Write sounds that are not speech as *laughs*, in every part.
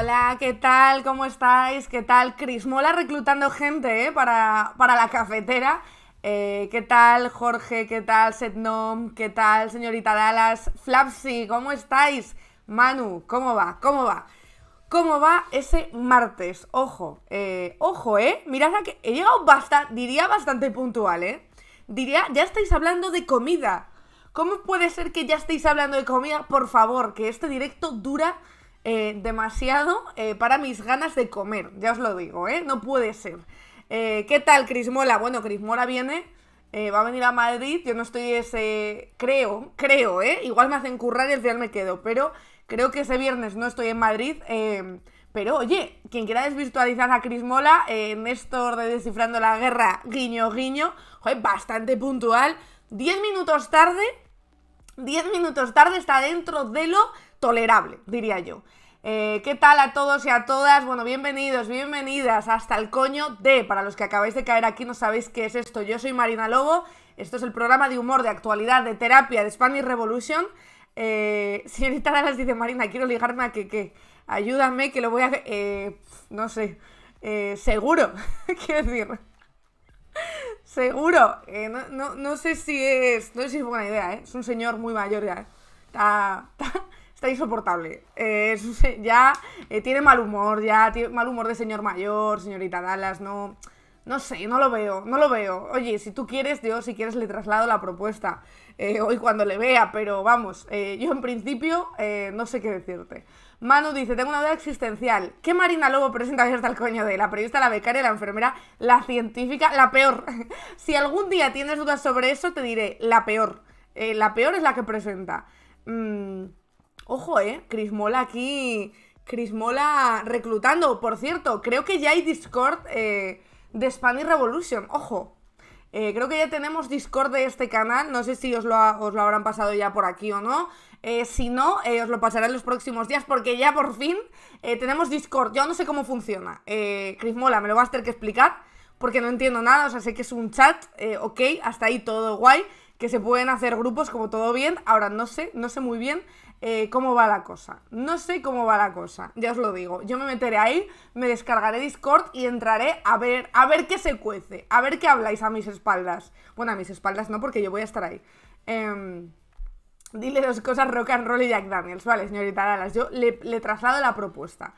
Hola, ¿qué tal? ¿Cómo estáis? ¿Qué tal, Cris? Mola reclutando gente ¿eh? para, la cafetera. Eh, ¿Qué tal, Jorge? ¿Qué tal, Setnom? ¿Qué tal, señorita Dallas? Flapsy, ¿cómo estáis? Manu, ¿cómo va? ¿Cómo va? ¿Cómo va ese martes? Ojo, eh, ojo, ¿eh? Mirad que he llegado bastante, diría bastante puntual, ¿eh? Diría, ya estáis hablando de comida. ¿Cómo puede ser que ya estáis hablando de comida? Por favor, que este directo dura eh, demasiado eh, para mis ganas de comer, ya os lo digo, ¿eh? No puede ser. ¿Qué tal Crismola? Bueno, Crismola viene, va a venir a Madrid, yo no estoy ese... Creo, creo, ¿eh? Igual me hacen currar y al final me quedo, pero creo que ese viernes no estoy en Madrid. pero oye, quien quiera desvirtualizar a Crismola, Néstor de Descifrando la Guerra, guiño, guiño, bastante puntual. 10 minutos tarde, 10 minutos tarde está dentro de lo tolerable, diría yo. Eh, ¿Qué tal a todos y a todas? Bueno, bienvenidos, bienvenidas hasta el coño de, para los que acabáis de caer aquí no sabéis qué es esto, yo soy Marina Lobo, esto es el programa de humor, de actualidad, de terapia de Spanish Revolution. Eh, *laughs* señorita les dice, Marina, quiero ligarme a que qué, ayúdame que lo voy a... Eh, no sé, eh, seguro, *laughs* quiero decir, *laughs* seguro, eh, no, no, no, sé si es, no sé si es buena idea, es un señor muy mayor ya, está está insoportable. Eh, *laughs* ya eh, tiene mal humor, ya tiene mal humor de señor mayor, señorita Dallas, no. No sé, no lo veo, no lo veo. Oye, si tú quieres, yo si quieres le traslado la propuesta eh, hoy cuando le vea, pero vamos, yo en principio no sé qué decirte. Manu dice, tengo una duda existencial. ¿Qué Marina Lobo presenta abierta al coño de la periodista, la becaria, la enfermera, la científica, la peor? *laughs* si algún día tienes dudas sobre eso, te diré, la peor. la peor es la que presenta. Mm, Ojo, ¿eh? Mola aquí. Crismola reclutando. Por cierto, creo que ya hay Discord eh, de Spanish Revolution. Ojo. Eh, creo que ya tenemos Discord de este canal. No sé si os lo, os lo habrán pasado ya por aquí o no. Eh, si no, os lo pasaré en los próximos días porque ya por fin tenemos Discord. Yo no sé cómo funciona. Eh, Chris Mola, me lo vas a tener que explicar porque no entiendo nada. O sea, sé que es un chat. ok, hasta ahí todo guay. Que se pueden hacer grupos como todo bien. Ahora no sé, no sé muy bien eh, cómo va la cosa. No sé cómo va la cosa, ya os lo digo. Yo me meteré ahí, me descargaré Discord y entraré a ver, a ver qué se cuece, a ver qué habláis a mis espaldas. Bueno, a mis espaldas no, porque yo voy a estar ahí. Em, dile dos cosas rock and roll y Jack Daniels. Vale, señorita Dalas, yo le, le traslado la propuesta.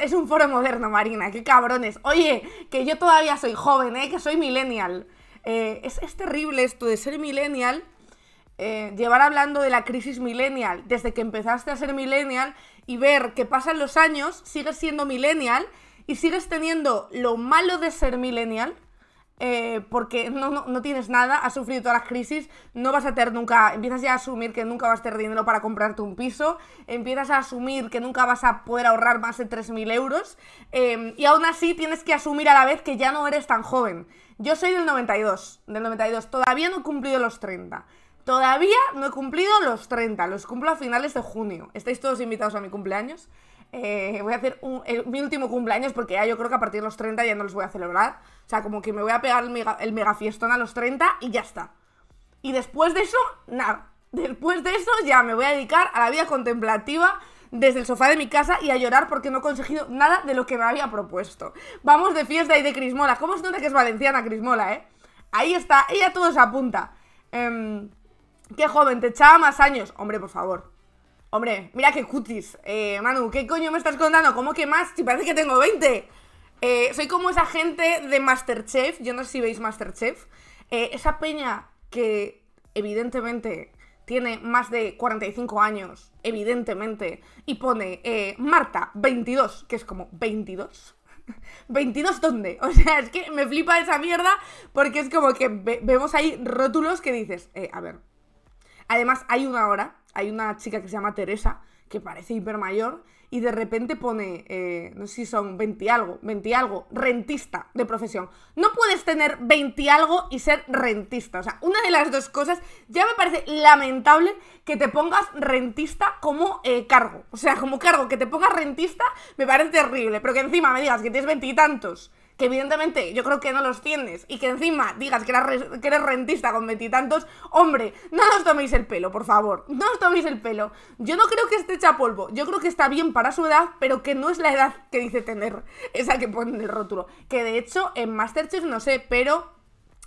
es un foro moderno, Marina, qué cabrones. Oye, que yo todavía soy joven, eh, que soy millennial. Eh, es, es terrible esto de ser millennial eh, llevar hablando de la crisis millennial desde que empezaste a ser millennial y ver que pasan los años, sigues siendo millennial y sigues teniendo lo malo de ser millennial. Eh, porque no, tienes nada, has sufrido todas las crisis, no vas a tener nunca, empiezas ya a asumir que nunca vas a tener dinero para comprarte un piso, empiezas a asumir que nunca vas a poder ahorrar más de 3.000 euros em, y aún así tienes que asumir a la vez que ya no eres tan joven. Yo soy del 92, del 92, todavía no he cumplido los 30. Todavía no he cumplido los 30, los cumplo a finales de junio. Estáis todos invitados a mi cumpleaños. Eh, voy a hacer mi último cumpleaños porque ya yo creo que a partir de los 30 ya no los voy a celebrar. O sea, como que me voy a pegar el mega, fiestón a los 30 y ya está. Y después de eso, nada. Después de eso ya me voy a dedicar a la vida contemplativa desde el sofá de mi casa y a llorar porque no he conseguido nada de lo que me había propuesto. Vamos de fiesta y de Crismola. ¿Cómo se nota que es valenciana Crismola, eh? Ahí está, ella todo se apunta. Eh, Qué joven, te echaba más años. Hombre, por favor. Hombre, mira qué cutis. Eh, Manu, ¿qué coño me estás contando? ¿Cómo que más? Si parece que tengo 20. Eh, soy como esa gente de Masterchef. Yo no sé si veis Masterchef. Eh, esa peña que, evidentemente, tiene más de 45 años, evidentemente, y pone eh, Marta, 22, que es como 22. ¿22 *laughs* dónde? *laughs* O sea, es que me flipa esa mierda porque es como que vemos ahí rótulos que dices, eh, a ver, Además, hay una hora, hay una chica que se llama Teresa, que parece hiper mayor, y de repente pone, eh, no sé si son 20 algo, 20 algo, rentista de profesión. No puedes tener 20 algo y ser rentista. O sea, una de las dos cosas, ya me parece lamentable que te pongas rentista como eh, cargo. O sea, como cargo, que te pongas rentista me parece terrible, pero que encima me digas que tienes veintitantos. y tantos que evidentemente yo creo que no los tienes y que encima digas que, eres, rentista con veintitantos, hombre, no os toméis el pelo, por favor, no os toméis el pelo. Yo no creo que esté hecha polvo, yo creo que está bien para su edad, pero que no es la edad que dice tener, esa que pone el rótulo. Que de hecho en Masterchef no sé, pero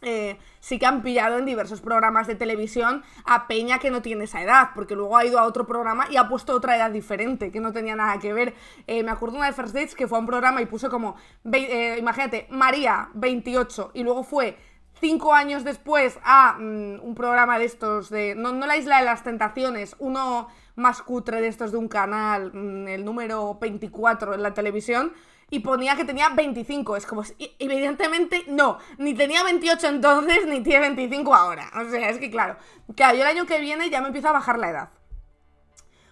eh, sí que han pillado en diversos programas de televisión a Peña que no tiene esa edad, porque luego ha ido a otro programa y ha puesto otra edad diferente, que no tenía nada que ver. Eh, me acuerdo una de First Dates que fue a un programa y puso como, eh, imagínate, María, 28, y luego fue cinco años después a mm, un programa de estos, de no, la Isla de las Tentaciones, uno más cutre de estos de un canal, mm, el número 24 en la televisión y ponía que tenía 25. Es como, evidentemente no, ni tenía 28 entonces, ni tiene 25 ahora. O sea, es que claro, claro, yo el año que viene ya me empieza a bajar la edad.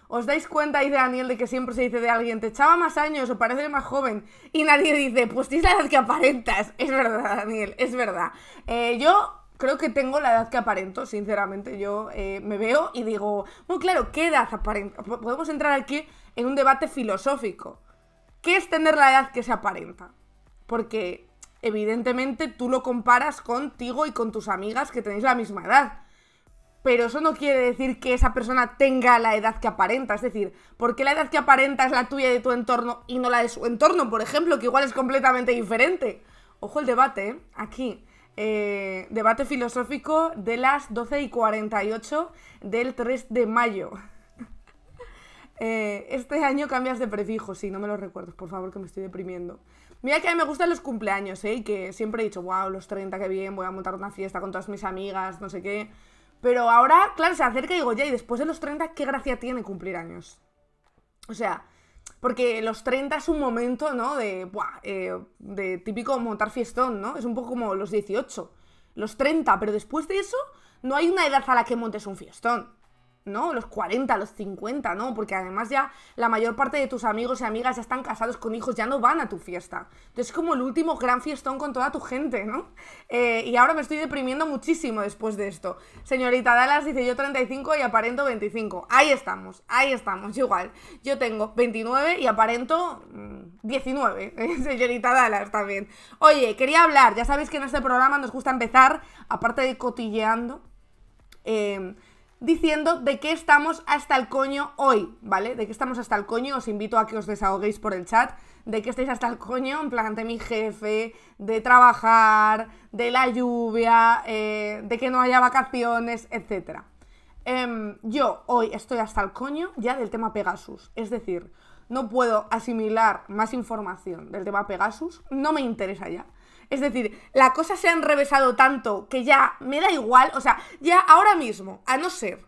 ¿Os dais cuenta, de Daniel, de que siempre se dice de alguien, te echaba más años o parece más joven? Y nadie dice, pues tienes la edad que aparentas. Es verdad, Daniel, es verdad. Eh, yo creo que tengo la edad que aparento, sinceramente. Yo eh, me veo y digo, muy claro, ¿qué edad aparento? Podemos entrar aquí en un debate filosófico. ¿Qué es tener la edad que se aparenta? Porque evidentemente tú lo comparas contigo y con tus amigas que tenéis la misma edad. Pero eso no quiere decir que esa persona tenga la edad que aparenta. Es decir, ¿por qué la edad que aparenta es la tuya de tu entorno y no la de su entorno, por ejemplo, que igual es completamente diferente? Ojo el debate, ¿eh? Aquí. Eh, debate filosófico de las 12 y 48 del 3 de mayo. Eh, este año cambias de prefijo, sí, no me lo recuerdo, por favor, que me estoy deprimiendo. Mira que a mí me gustan los cumpleaños, ¿eh? Y que siempre he dicho, wow, los 30, qué bien, voy a montar una fiesta con todas mis amigas, no sé qué. Pero ahora, claro, se acerca y digo, ya, y después de los 30, ¿qué gracia tiene cumplir años? O sea, porque los 30 es un momento, ¿no? De, eh, de típico montar fiestón, ¿no? Es un poco como los 18, los 30, pero después de eso, no hay una edad a la que montes un fiestón. ¿no? Los 40, los 50, ¿no? Porque además ya la mayor parte de tus amigos y amigas ya están casados con hijos, ya no van a tu fiesta. Entonces es como el último gran fiestón con toda tu gente, ¿no? Eh, y ahora me estoy deprimiendo muchísimo después de esto. Señorita Dallas dice yo 35 y aparento 25. Ahí estamos, ahí estamos, igual. Yo tengo 29 y aparento 19, mm, ¿eh? *laughs* señorita Dallas también. Oye, quería hablar, ya sabéis que en este programa nos gusta empezar, aparte de cotilleando, eh, diciendo de qué estamos hasta el coño hoy, ¿vale? De qué estamos hasta el coño, os invito a que os desahoguéis por el chat, de qué estáis hasta el coño, en plan de mi jefe, de trabajar, de la lluvia, eh, de que no haya vacaciones, etc. Em, yo hoy estoy hasta el coño ya del tema Pegasus, es decir, no puedo asimilar más información del tema Pegasus, no me interesa ya. Es decir, la cosa se ha enrevesado tanto que ya me da igual, o sea, ya ahora mismo, a no ser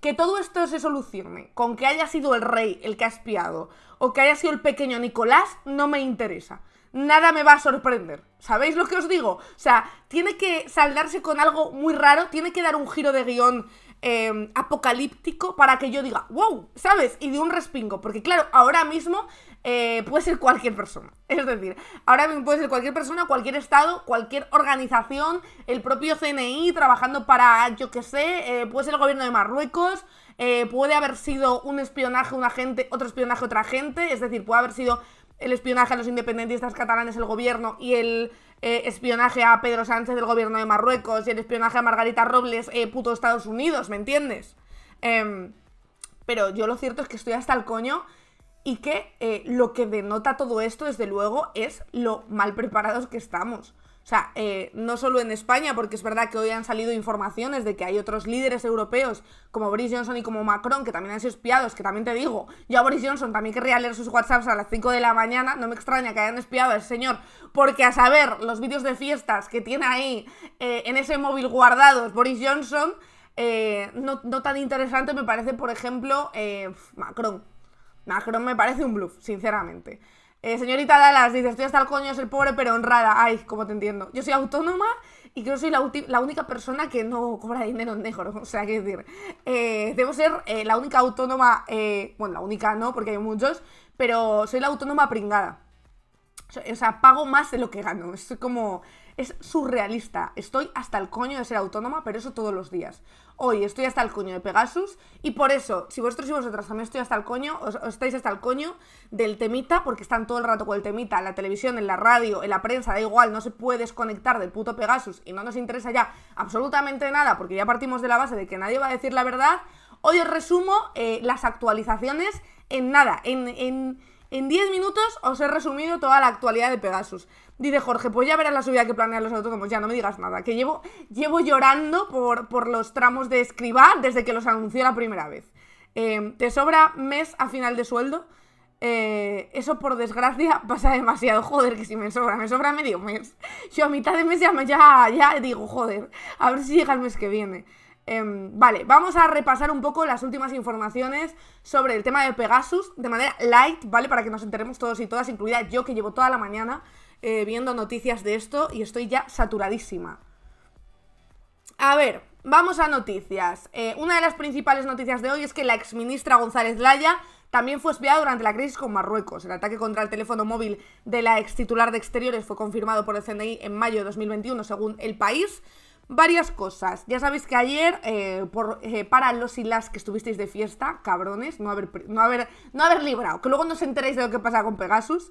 que todo esto se solucione con que haya sido el rey el que ha espiado o que haya sido el pequeño Nicolás, no me interesa. Nada me va a sorprender. ¿Sabéis lo que os digo? O sea, tiene que saldarse con algo muy raro, tiene que dar un giro de guión em, apocalíptico para que yo diga, wow, ¿sabes? Y de un respingo, porque claro, ahora mismo eh, puede ser cualquier persona. *laughs* Es decir, ahora puede ser cualquier persona, cualquier estado, cualquier organización, el propio CNI trabajando para, yo qué sé, eh, puede ser el gobierno de Marruecos, eh, puede haber sido un espionaje un agente, otro espionaje otra gente, es decir, puede haber sido el espionaje a los independentistas catalanes, el gobierno, y el espionaje a Pedro Sánchez del gobierno de Marruecos, y el espionaje a Margarita Robles, puto Estados Unidos, ¿me entiendes? Em, pero yo lo cierto es que estoy hasta el coño y que eh, lo que denota todo esto, desde luego, es lo mal preparados que estamos. O sea, eh, no solo en España, porque es verdad que hoy han salido informaciones de que hay otros líderes europeos, como Boris Johnson y como Macron, que también han sido espiados, que también te digo, yo a Boris Johnson también querría leer sus WhatsApps a las 5 de la mañana, no me extraña que hayan espiado a ese señor, porque a saber los vídeos de fiestas que tiene ahí eh, en ese móvil guardados Boris Johnson, no, tan interesante me parece, por ejemplo, Macron. Macron me parece un bluff, sinceramente. Eh, señorita Dallas dice, estoy hasta el coño, es el pobre pero honrada. Ay, como te entiendo. Yo soy autónoma y creo que soy la, única persona que no cobra dinero en negro. *laughs* O sea, qué decir, eh, debo ser eh, la única autónoma, bueno, la única no, porque hay muchos, pero soy la autónoma pringada. O sea, pago más de lo que gano. Es como, es surrealista. Estoy hasta el coño de ser autónoma, pero eso todos los días hoy estoy hasta el coño de Pegasus y por eso, si vosotros y vosotras también estoy hasta el coño, os, estáis hasta el coño del temita, porque están todo el rato con el temita, en la televisión, en la radio, en la prensa, da igual, no se puede desconectar del puto Pegasus y no nos interesa ya absolutamente nada, porque ya partimos de la base de que nadie va a decir la verdad, hoy os resumo eh, las actualizaciones en nada, en... en 10 minutos os he resumido toda la actualidad de Pegasus. Dice Jorge, pues ya verás la subida que planean los autónomos, ya no me digas nada, que llevo, llevo llorando por, por los tramos de escribar desde que los anunció la primera vez. Em, ¿Te sobra mes a final de sueldo? Eh, eso por desgracia *laughs* pasa demasiado. Joder, que si me sobra, me sobra medio mes. Yo a mitad de mes ya, ya, ya digo, joder, a ver si llega el mes que viene. Em, vale, vamos a repasar un poco las últimas informaciones sobre el tema de Pegasus de manera light, ¿vale? Para que nos enteremos todos y todas, incluida yo que llevo toda la mañana eh, viendo noticias de esto y estoy ya saturadísima. A ver, vamos a noticias. Eh, una de las principales noticias de hoy es que la exministra González Laya también fue espiada durante la crisis con Marruecos. El ataque contra el teléfono móvil de la ex titular de Exteriores fue confirmado por el CNI en mayo de 2021, según el país. Varias cosas. Ya sabéis que ayer, eh, para los y las que estuvisteis de fiesta, cabrones, no haber, no, haber, no haber librado, que luego no os enteréis de lo que pasa con Pegasus,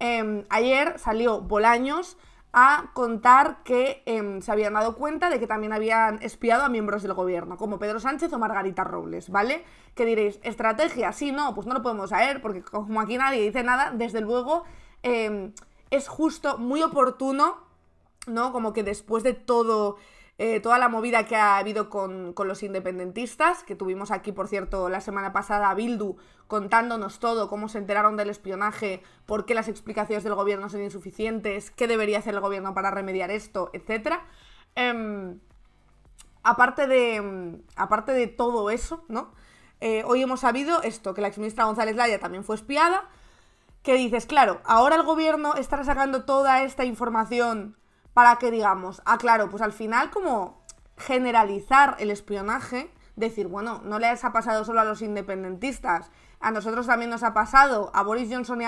Em, ayer salió Bolaños a contar que em, se habían dado cuenta de que también habían espiado a miembros del gobierno, como Pedro Sánchez o Margarita Robles, ¿vale? Que diréis, estrategia, sí, no, pues no lo podemos saber, porque como aquí nadie dice nada, desde luego em, es justo, muy oportuno, ¿no? Como que después de todo eh, toda la movida que ha habido con, los independentistas, que tuvimos aquí, por cierto, la semana pasada a Bildu contándonos todo, cómo se enteraron del espionaje, por qué las explicaciones del gobierno son insuficientes, qué debería hacer el gobierno para remediar esto, etc. Em, aparte, de, aparte de todo eso, ¿no? Eh, hoy hemos sabido esto, que la exministra González Laya también fue espiada, que dices, claro, ahora el gobierno estará sacando toda esta información para que digamos, aclaro, ah, pues al final como generalizar el espionaje, decir, bueno, no les ha pasado solo a los independentistas, a nosotros también nos ha pasado, a Boris Johnson y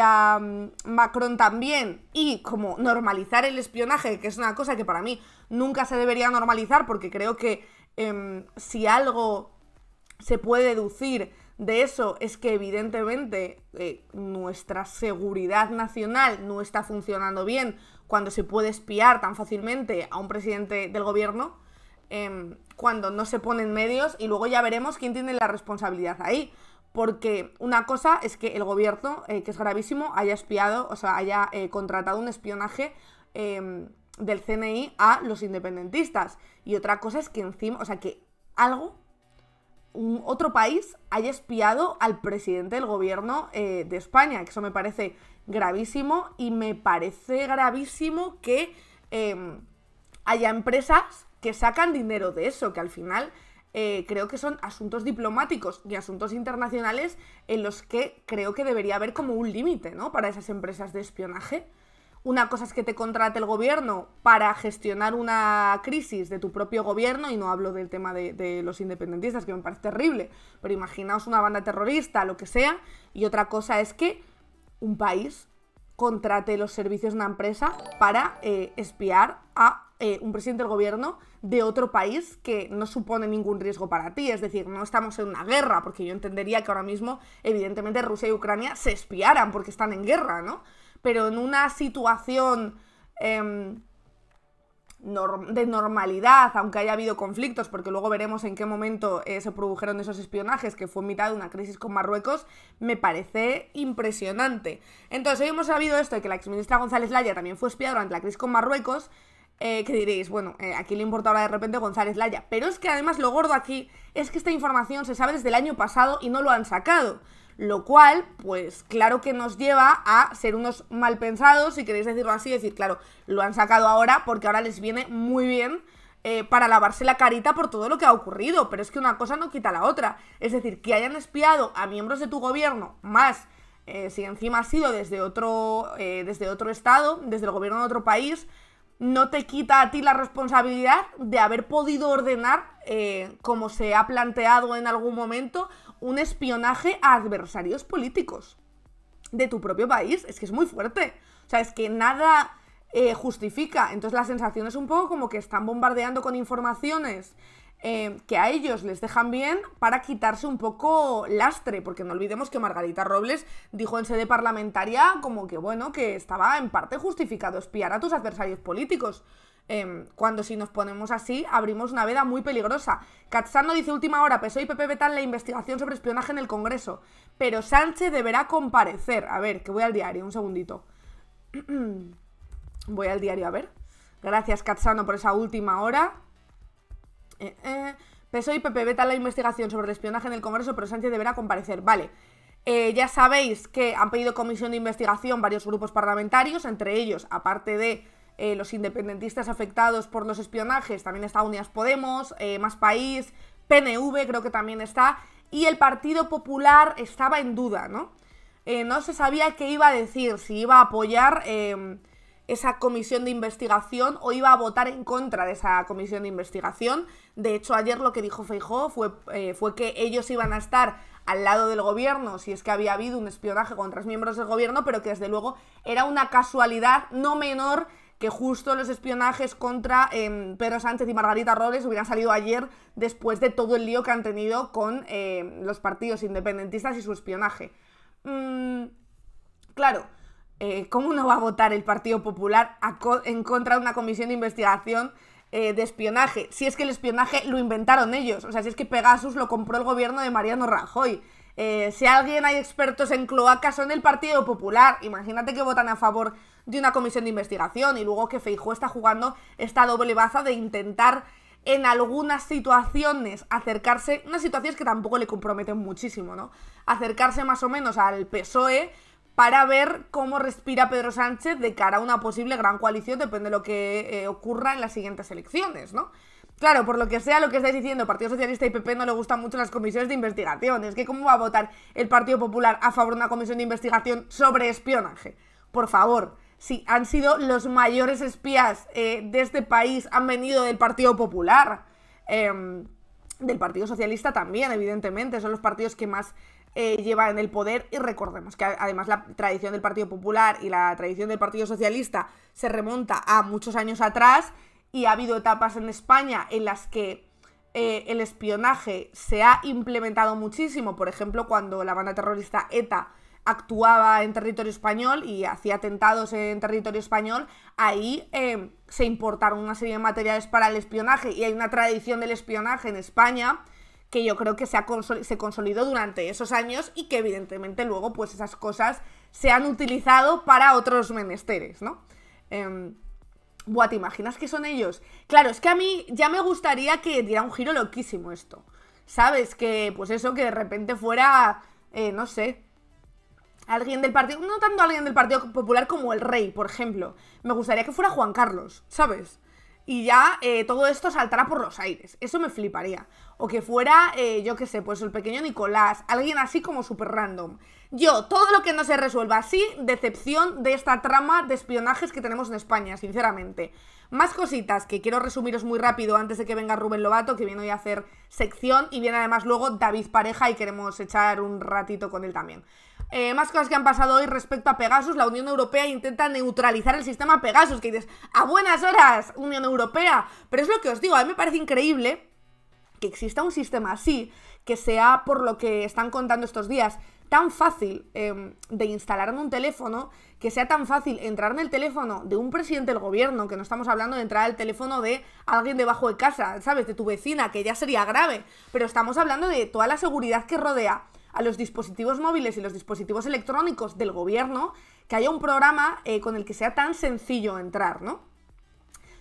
a, mm, Macron también, y como normalizar el espionaje, que es una cosa que para mí nunca se debería normalizar, porque creo que em, si algo se puede deducir de eso es que evidentemente eh, nuestra seguridad nacional no está funcionando bien cuando se puede espiar tan fácilmente a un presidente del gobierno, em, cuando no se ponen medios y luego ya veremos quién tiene la responsabilidad ahí. Porque una cosa es que el gobierno, eh, que es gravísimo, haya espiado, o sea, haya eh, contratado un espionaje em, del CNI a los independentistas. Y otra cosa es que encima, o sea, que algo, un otro país haya espiado al presidente del gobierno eh, de España, que eso me parece gravísimo y me parece gravísimo que em, haya empresas que sacan dinero de eso, que al final eh, creo que son asuntos diplomáticos y asuntos internacionales en los que creo que debería haber como un límite, ¿no? Para esas empresas de espionaje. Una cosa es que te contrate el gobierno para gestionar una crisis de tu propio gobierno, y no hablo del tema de, de, los independentistas, que me parece terrible, pero imaginaos una banda terrorista, lo que sea, y otra cosa es que un país contrate los servicios de una empresa para eh, espiar a eh, un presidente del gobierno de otro país que no supone ningún riesgo para ti. Es decir, no estamos en una guerra, porque yo entendería que ahora mismo, evidentemente, Rusia y Ucrania se espiaran porque están en guerra, ¿no? Pero en una situación... Em, de normalidad, aunque haya habido conflictos, porque luego veremos en qué momento eh, se produjeron esos espionajes, que fue mitad de una crisis con Marruecos, me parece impresionante. Entonces, hoy hemos sabido esto de que la exministra González Laya también fue espiada durante la crisis con Marruecos, eh, que diréis, bueno, eh, aquí le importa ahora de repente González Laya, pero es que además lo gordo aquí es que esta información se sabe desde el año pasado y no lo han sacado. Lo cual, pues claro que nos lleva a ser unos mal pensados, si queréis decirlo así, decir, claro, lo han sacado ahora porque ahora les viene muy bien eh, para lavarse la carita por todo lo que ha ocurrido, pero es que una cosa no quita la otra. Es decir, que hayan espiado a miembros de tu gobierno, más eh, si encima ha sido desde otro, eh, desde otro estado, desde el gobierno de otro país, no te quita a ti la responsabilidad de haber podido ordenar, como se ha planteado en algún momento, un espionaje a adversarios políticos de tu propio país. Es que es muy fuerte. O sea, es que nada eh, justifica. Entonces la sensación es un poco como que están bombardeando con informaciones eh, que a ellos les dejan bien para quitarse un poco lastre, porque no olvidemos que Margarita Robles dijo en sede parlamentaria como que bueno, que estaba en parte justificado espiar a tus adversarios políticos. Em, cuando si nos ponemos así, abrimos una veda muy peligrosa. Catsano dice última hora, PSOE y PP vetan la investigación sobre espionaje en el Congreso. Pero Sánchez deberá comparecer. A ver, que voy al diario, un segundito. *clears throat* voy al diario, a ver. Gracias, catsano por esa última hora. Eh, eh. y PP vetan la investigación sobre espionaje en el Congreso, pero Sánchez deberá comparecer. Vale. Eh, ya sabéis que han pedido comisión de investigación varios grupos parlamentarios, entre ellos, aparte de eh, los independentistas afectados por los espionajes, también está Unidas Podemos, eh, Más País, PNV creo que también está, y el Partido Popular estaba en duda, ¿no? Eh, no se sabía qué iba a decir, si iba a apoyar em, esa comisión de investigación o iba a votar en contra de esa comisión de investigación. De hecho, ayer lo que dijo Feijó fue, fue que ellos iban a estar al lado del gobierno si es que había habido un espionaje contra los miembros del gobierno, pero que desde luego era una casualidad no menor que justo los espionajes contra em, Pedro Sánchez y Margarita Robles hubieran salido ayer después de todo el lío que han tenido con em, los partidos independentistas y su espionaje. Mm, claro, eh, ¿cómo no va a votar el Partido Popular en contra de una comisión de investigación eh, de espionaje? Si es que el espionaje lo inventaron ellos, o sea, si es que Pegasus lo compró el gobierno de Mariano Rajoy. Eh, si alguien hay expertos en cloaca son el Partido Popular, imagínate que votan a favor de una comisión de investigación y luego que Feijó está jugando esta doble baza de intentar en algunas situaciones acercarse, unas situaciones que tampoco le comprometen muchísimo, ¿no? Acercarse más o menos al PSOE para ver cómo respira Pedro Sánchez de cara a una posible gran coalición, depende de lo que eh, ocurra en las siguientes elecciones, ¿no? Claro, por lo que sea lo que estáis diciendo, Partido Socialista y PP no le gustan mucho las comisiones de investigación. Es que cómo va a votar el Partido Popular a favor de una comisión de investigación sobre espionaje. Por favor, sí, han sido los mayores espías eh, de este país, han venido del Partido Popular, em, del Partido Socialista también, evidentemente, son los partidos que más eh, llevan el poder y recordemos que además la tradición del Partido Popular y la tradición del Partido Socialista se remonta a muchos años atrás y ha habido etapas en España en las que eh, el espionaje se ha implementado muchísimo, por ejemplo cuando la banda terrorista ETA actuaba en territorio español y hacía atentados en territorio español, ahí em, se importaron una serie de materiales para el espionaje y hay una tradición del espionaje en España que yo creo que se, se consolidó durante esos años y que evidentemente luego pues esas cosas se han utilizado para otros menesteres, ¿no? Em, ¿te imaginas que son ellos? Claro, es que a mí ya me gustaría que diera un giro loquísimo esto. ¿Sabes? Que, pues eso, que de repente fuera, eh, no sé, alguien del partido, no tanto alguien del Partido Popular como el rey, por ejemplo. Me gustaría que fuera Juan Carlos, ¿sabes? Y ya eh, todo esto saltará por los aires. Eso me fliparía. O que fuera, eh, yo qué sé, pues el pequeño Nicolás, alguien así como super random. Yo, todo lo que no se resuelva así, decepción de esta trama de espionajes que tenemos en España, sinceramente. Más cositas que quiero resumiros muy rápido antes de que venga Rubén Lobato, que viene hoy a hacer sección, y viene además luego David Pareja y queremos echar un ratito con él también. Eh, más cosas que han pasado hoy respecto a Pegasus. La Unión Europea intenta neutralizar el sistema Pegasus. Que dices, a buenas horas, Unión Europea. Pero es lo que os digo, a mí me parece increíble que exista un sistema así, que sea, por lo que están contando estos días, tan fácil em, de instalar en un teléfono, que sea tan fácil entrar en el teléfono de un presidente del gobierno, que no estamos hablando de entrar al teléfono de alguien debajo de casa, ¿sabes? De tu vecina, que ya sería grave, pero estamos hablando de toda la seguridad que rodea a los dispositivos móviles y los dispositivos electrónicos del gobierno que haya un programa eh, con el que sea tan sencillo entrar, ¿no?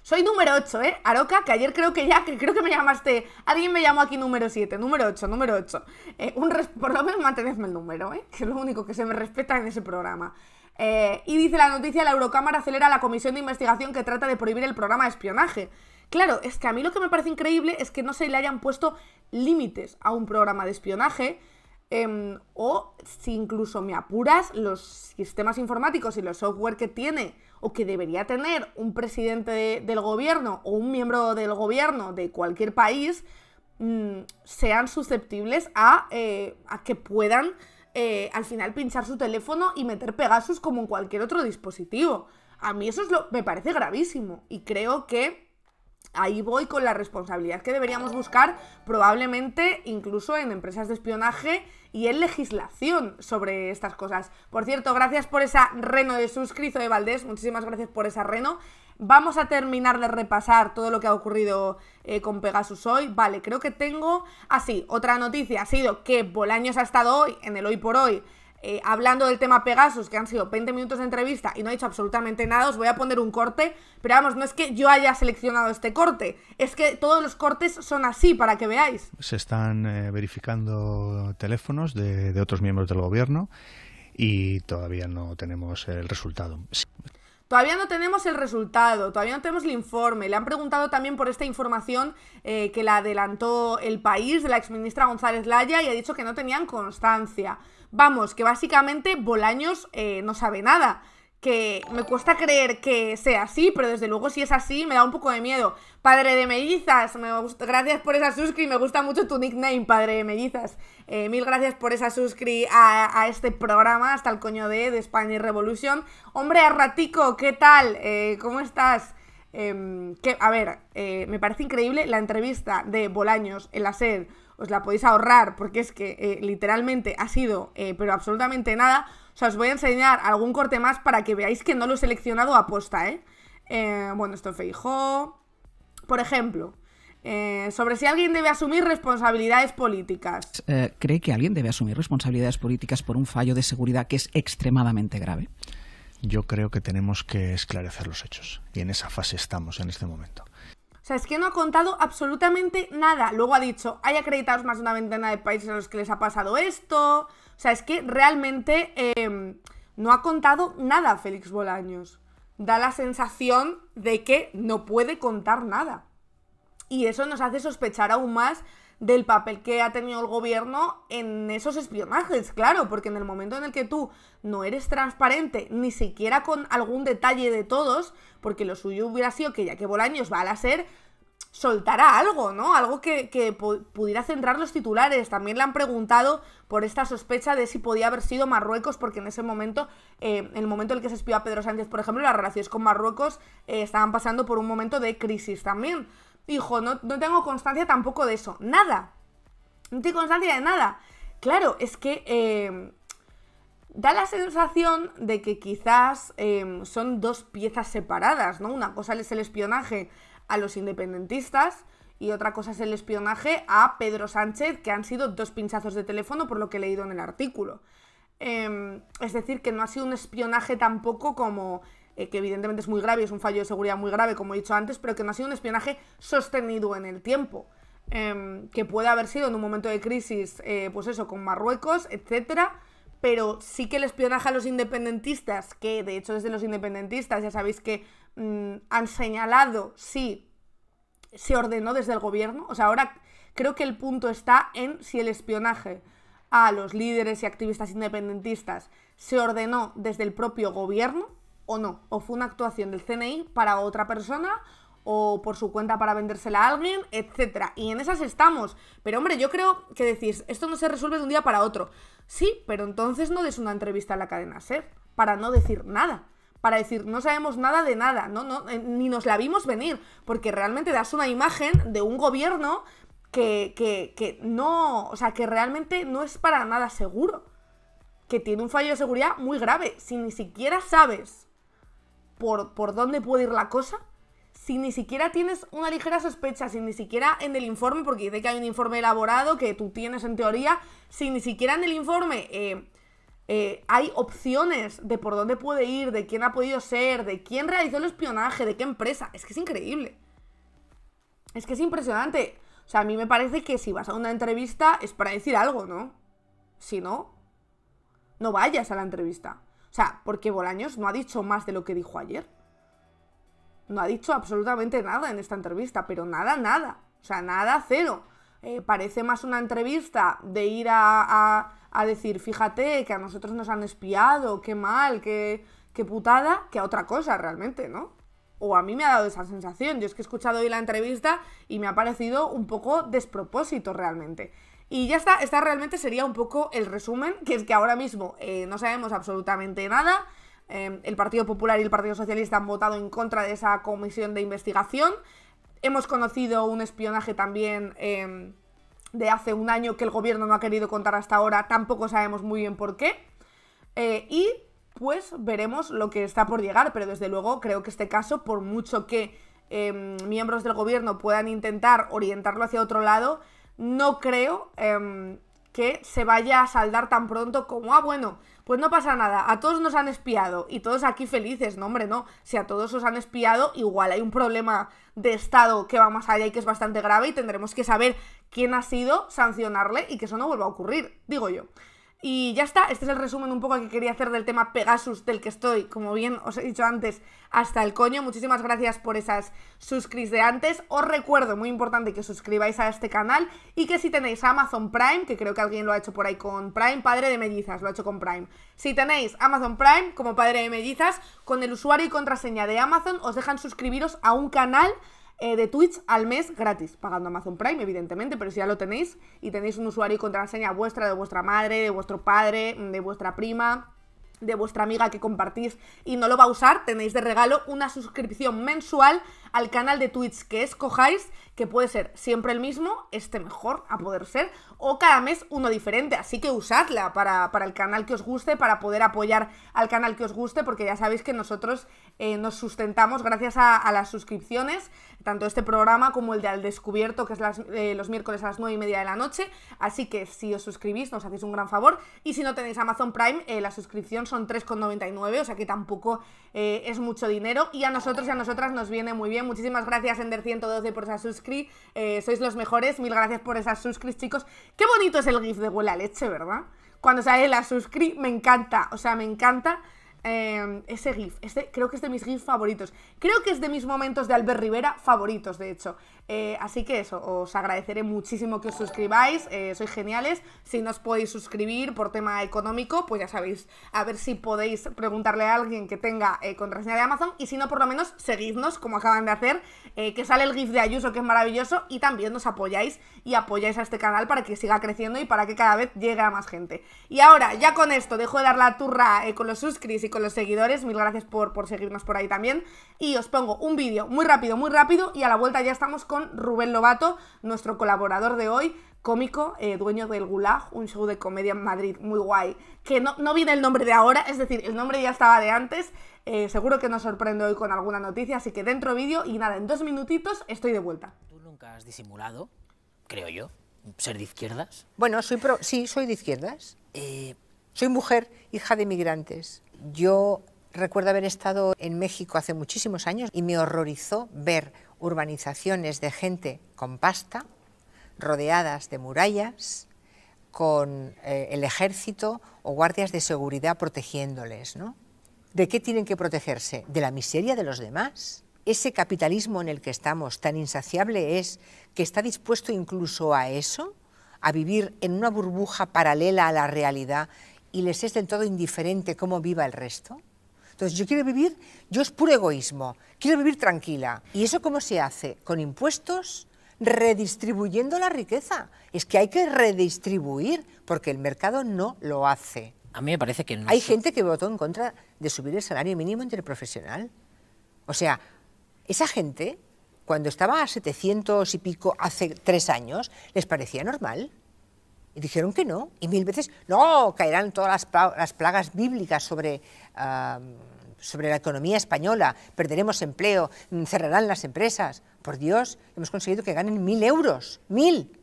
Soy número 8, ¿eh? Aroca, que ayer creo que ya, que creo que me llamaste, alguien me llamó aquí número 7, número 8, número 8. Eh, un por lo menos mantenedme el número, ¿eh? Que es lo único que se me respeta en ese programa. Eh, y dice la noticia, la Eurocámara acelera la comisión de investigación que trata de prohibir el programa de espionaje. Claro, es que a mí lo que me parece increíble es que no se le hayan puesto límites a un programa de espionaje, Em, o si incluso me apuras, los sistemas informáticos y los software que tiene o que debería tener un presidente del gobierno o un miembro del gobierno de cualquier país mm, sean susceptibles a, eh, que puedan eh, al final pinchar su teléfono y meter Pegasus como en cualquier otro dispositivo. A mí eso me parece gravísimo y creo que ahí voy con la responsabilidad que deberíamos buscar probablemente incluso en empresas de espionaje y en legislación sobre estas cosas. Por cierto, gracias por esa reno de suscrito de Valdés, muchísimas gracias por esa reno. Vamos a terminar de repasar todo lo que ha ocurrido eh, con Pegasus hoy. Vale, creo que tengo... así ah, otra noticia ha sido que Bolaños ha estado hoy, en el Hoy por Hoy, eh, hablando del tema Pegasus, que han sido 20 minutos de entrevista y no ha dicho absolutamente nada, os voy a poner un corte, pero vamos, no es que yo haya seleccionado este corte, es que todos los cortes son así, para que veáis. Se están eh, verificando teléfonos de, otros miembros del gobierno y todavía no tenemos el resultado. Todavía no tenemos el resultado, todavía no tenemos el informe. Le han preguntado también por esta información eh, que la adelantó el país de la exministra González Laya y ha dicho que no tenían constancia. Vamos, que básicamente Bolaños eh, no sabe nada. Que me cuesta creer que sea así, pero desde luego si es así me da un poco de miedo. Padre de Mellizas, me gracias por esa suscri, me gusta mucho tu nickname, Padre de Mellizas. Eh, mil gracias por esa suscripción a, este programa, hasta el coño de, España y Revolución Hombre, Arratico, ¿qué tal? Eh, ¿Cómo estás? Em, a ver, me parece increíble la entrevista de Bolaños en la SED os la podéis ahorrar, porque es que eh, literalmente ha sido, eh, pero absolutamente nada. O sea, os voy a enseñar algún corte más para que veáis que no lo he seleccionado a posta, ¿eh? eh bueno, esto feijó. Por ejemplo, sobre si alguien debe asumir responsabilidades políticas. ¿Cree que alguien debe asumir responsabilidades políticas por un fallo de seguridad que es extremadamente grave? Yo creo que tenemos que esclarecer los hechos y en esa fase estamos en este momento. O sea, es que no ha contado absolutamente nada. Luego ha dicho, hay acreditados más de una ventana de países en los que les ha pasado esto. O sea, es que realmente em, no ha contado nada Félix Bolaños. Da la sensación de que no puede contar nada. Y eso nos hace sospechar aún más del papel que ha tenido el gobierno en esos espionajes, claro, porque en el momento en el que tú no eres transparente, ni siquiera con algún detalle de todos, porque lo suyo hubiera sido que ya que Bolaños va a la ser, soltará algo, ¿no? Algo que, pudiera centrar los titulares. También le han preguntado por esta sospecha de si podía haber sido Marruecos, porque en ese momento, eh, en el momento en el que se espió a Pedro Sánchez, por ejemplo, las relaciones con Marruecos eh, estaban pasando por un momento de crisis también. Hijo, no, tengo constancia tampoco de eso. Nada. No tengo constancia de nada. Claro, es que em, da la sensación de que quizás em, son dos piezas separadas, ¿no? Una cosa es el espionaje a los independentistas y otra cosa es el espionaje a Pedro Sánchez, que han sido dos pinchazos de teléfono por lo que he leído en el artículo. Em, es decir, que no ha sido un espionaje tampoco como eh, que evidentemente es muy grave, es un fallo de seguridad muy grave, como he dicho antes, pero que no ha sido un espionaje sostenido en el tiempo. Em, que puede haber sido en un momento de crisis, eh, pues eso, con Marruecos, etcétera, pero sí que el espionaje a los independentistas, que de hecho desde los independentistas ya sabéis que mm, han señalado si se ordenó desde el gobierno, o sea, ahora creo que el punto está en si el espionaje a los líderes y activistas independentistas se ordenó desde el propio gobierno o no, o fue una actuación del CNI para otra persona o por su cuenta para vendérsela a alguien, etcétera. Y en esas estamos. Pero hombre, yo creo que decís, esto no se resuelve de un día para otro. Sí, pero entonces no des una entrevista a la cadena SER, para no decir nada. Para decir, no sabemos nada de nada, no, no, eh, ni nos la vimos venir, porque realmente das una imagen de un gobierno que, que no, o sea, que realmente no es para nada seguro, que tiene un fallo de seguridad muy grave, si ni siquiera sabes por, dónde puede ir la cosa, si ni siquiera tienes una ligera sospecha, si ni siquiera en el informe, porque dice que hay un informe elaborado que tú tienes en teoría, si ni siquiera en el informe eh, eh, hay opciones de por dónde puede ir, de quién ha podido ser, de quién realizó el espionaje, de qué empresa, es que es increíble. Es que es impresionante. O sea, a mí me parece que si vas a una entrevista es para decir algo, ¿no? Si no, no vayas a la entrevista. O sea, porque Bolaños no ha dicho más de lo que dijo ayer. No ha dicho absolutamente nada en esta entrevista, pero nada, nada. O sea, nada, cero. Eh, parece más una entrevista de ir a, decir, fíjate que a nosotros nos han espiado, qué mal, qué, qué putada, que a otra cosa realmente, ¿no? O a mí me ha dado esa sensación. Yo es que he escuchado hoy la entrevista y me ha parecido un poco despropósito realmente. Y ya está, esta realmente sería un poco el resumen, que es que ahora mismo eh, no sabemos absolutamente nada. Em, el Partido Popular y el Partido Socialista han votado en contra de esa comisión de investigación. Hemos conocido un espionaje también em, de hace un año que el gobierno no ha querido contar hasta ahora, tampoco sabemos muy bien por qué. Eh, y pues veremos lo que está por llegar, pero desde luego creo que este caso, por mucho que em, miembros del gobierno puedan intentar orientarlo hacia otro lado, no creo em, que se vaya a saldar tan pronto como, ah, bueno, pues no pasa nada, a todos nos han espiado y todos aquí felices, no hombre, no, si a todos os han espiado, igual hay un problema de Estado que va más allá y que es bastante grave y tendremos que saber quién ha sido, sancionarle y que eso no vuelva a ocurrir, digo yo. Y ya está, este es el resumen un poco que quería hacer del tema Pegasus, del que estoy, como bien os he dicho antes, hasta el coño. Muchísimas gracias por esas suscris de antes. Os recuerdo, muy importante, que suscribáis a este canal y que si tenéis Amazon Prime, que creo que alguien lo ha hecho por ahí con Prime, padre de mellizas, lo ha hecho con Prime. Si tenéis Amazon Prime como padre de mellizas, con el usuario y contraseña de Amazon os dejan suscribiros a un canal eh, de Twitch al mes gratis, pagando Amazon Prime, evidentemente, pero si ya lo tenéis y tenéis un usuario y contraseña vuestra, de vuestra madre, de vuestro padre, de vuestra prima, de vuestra amiga que compartís y no lo va a usar, tenéis de regalo una suscripción mensual al canal de Twitch que escojáis, que puede ser siempre el mismo, este mejor a poder ser, o cada mes uno diferente. Así que usadla para, el canal que os guste, para poder apoyar al canal que os guste, porque ya sabéis que nosotros eh, nos sustentamos gracias a, las suscripciones, tanto este programa como el de Al Descubierto, que es eh, los miércoles a las 9 y media de la noche. Así que si os suscribís, nos hacéis un gran favor. Y si no tenéis Amazon Prime, eh, la suscripción son 3,99, o sea que tampoco es mucho dinero. Y a nosotros y a nosotras nos viene muy bien Muchísimas gracias, Ender112, por esa suscri. Eh, sois los mejores. Mil gracias por esas suscripciones chicos. Qué bonito es el GIF de Huela Leche, ¿verdad? Cuando sale la suscri, me encanta. O sea, me encanta eh, ese GIF. Este, creo que es de mis GIFs favoritos. Creo que es de mis momentos de Albert Rivera favoritos, de hecho. Eh, así que eso, os agradeceré muchísimo que os suscribáis, eh, sois geniales. Si no os podéis suscribir por tema económico, pues ya sabéis, a ver si podéis preguntarle a alguien que tenga eh, contraseña de Amazon y si no, por lo menos seguidnos, como acaban de hacer, que sale el GIF de Ayuso, que es maravilloso, y también nos apoyáis y apoyáis a este canal para que siga creciendo y para que cada vez llegue a más gente. Y ahora, ya con esto, dejo de dar la turra con los suscriptores y con los seguidores, mil gracias por, por seguirnos por ahí también, y os pongo un vídeo muy rápido, muy rápido, y a la vuelta ya estamos con Rubén Lobato, nuestro colaborador de hoy, cómico, eh, dueño del Gulag, un show de comedia en Madrid muy guay, que no, no viene el nombre de ahora, es decir, el nombre ya estaba de antes, eh, seguro que nos sorprende hoy con alguna noticia, así que dentro vídeo y nada, en dos minutitos estoy de vuelta. Tú nunca has disimulado, creo yo, ser de izquierdas. Bueno, soy sí, soy de izquierdas. Eh, soy mujer, hija de inmigrantes. Yo recuerdo haber estado en México hace muchísimos años y me horrorizó ver urbanizaciones de gente con pasta, rodeadas de murallas, con eh, el ejército o guardias de seguridad protegiéndoles. ¿De qué tienen que protegerse? ¿De la miseria de los demás? Ese capitalismo en el que estamos tan insaciable es que está dispuesto incluso a eso, a vivir en una burbuja paralela a la realidad y les es del todo indiferente cómo viva el resto. Entonces, yo quiero vivir, yo es puro egoísmo, quiero vivir tranquila. ¿Y eso cómo se hace? Con impuestos, redistribuyendo la riqueza. Es que hay que redistribuir, porque el mercado no lo hace. A mí me parece que no. Hay gente que votó en contra de subir el salario mínimo interprofesional. O sea, esa gente, cuando estaba a 700 y pico hace tres años, les parecía normal. Y dijeron que no. Y mil veces, no, caerán todas las, plagas bíblicas sobre sobre la economía española, perderemos empleo, mm, cerrarán las empresas. Por Dios, hemos conseguido que ganen mil euros, mil.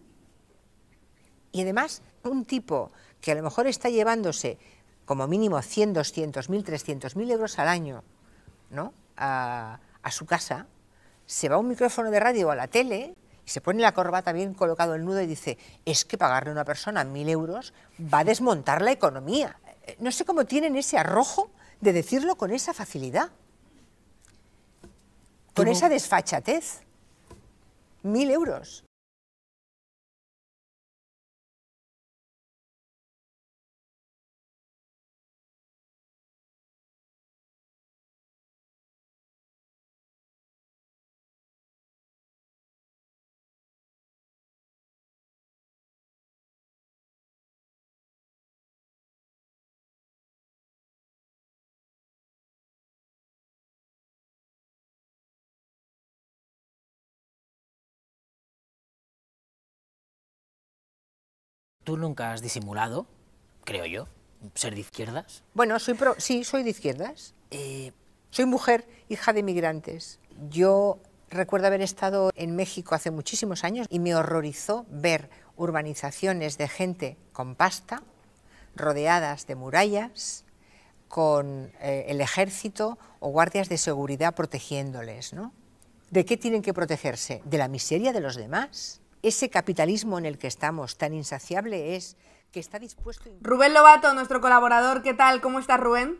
Y además, un tipo que a lo mejor está llevándose como mínimo 100, 200, 1000, 300 mil euros al año ¿no? a, su casa, se va a un micrófono de radio o a la tele y se pone la corbata bien colocado el nudo y dice, es que pagarle a una persona mil euros va a desmontar la economía. Eh, no sé cómo tienen ese arrojo de decirlo con esa facilidad, con esa desfachatez. Mil euros. tú nunca has disimulado, creo yo, ser de izquierdas. Bueno, soy sí, soy de izquierdas. Eh, soy mujer, hija de migrantes. Yo recuerdo haber estado en México hace muchísimos años y me horrorizó ver urbanizaciones de gente con pasta, rodeadas de murallas, con eh, el ejército o guardias de seguridad protegiéndoles, ¿no? ¿De qué tienen que protegerse? ¿De la miseria de los demás? ese capitalismo en el que estamos tan insaciable es que está dispuesto... Rubén Lobato, nuestro colaborador, ¿qué tal? ¿Cómo estás, Rubén?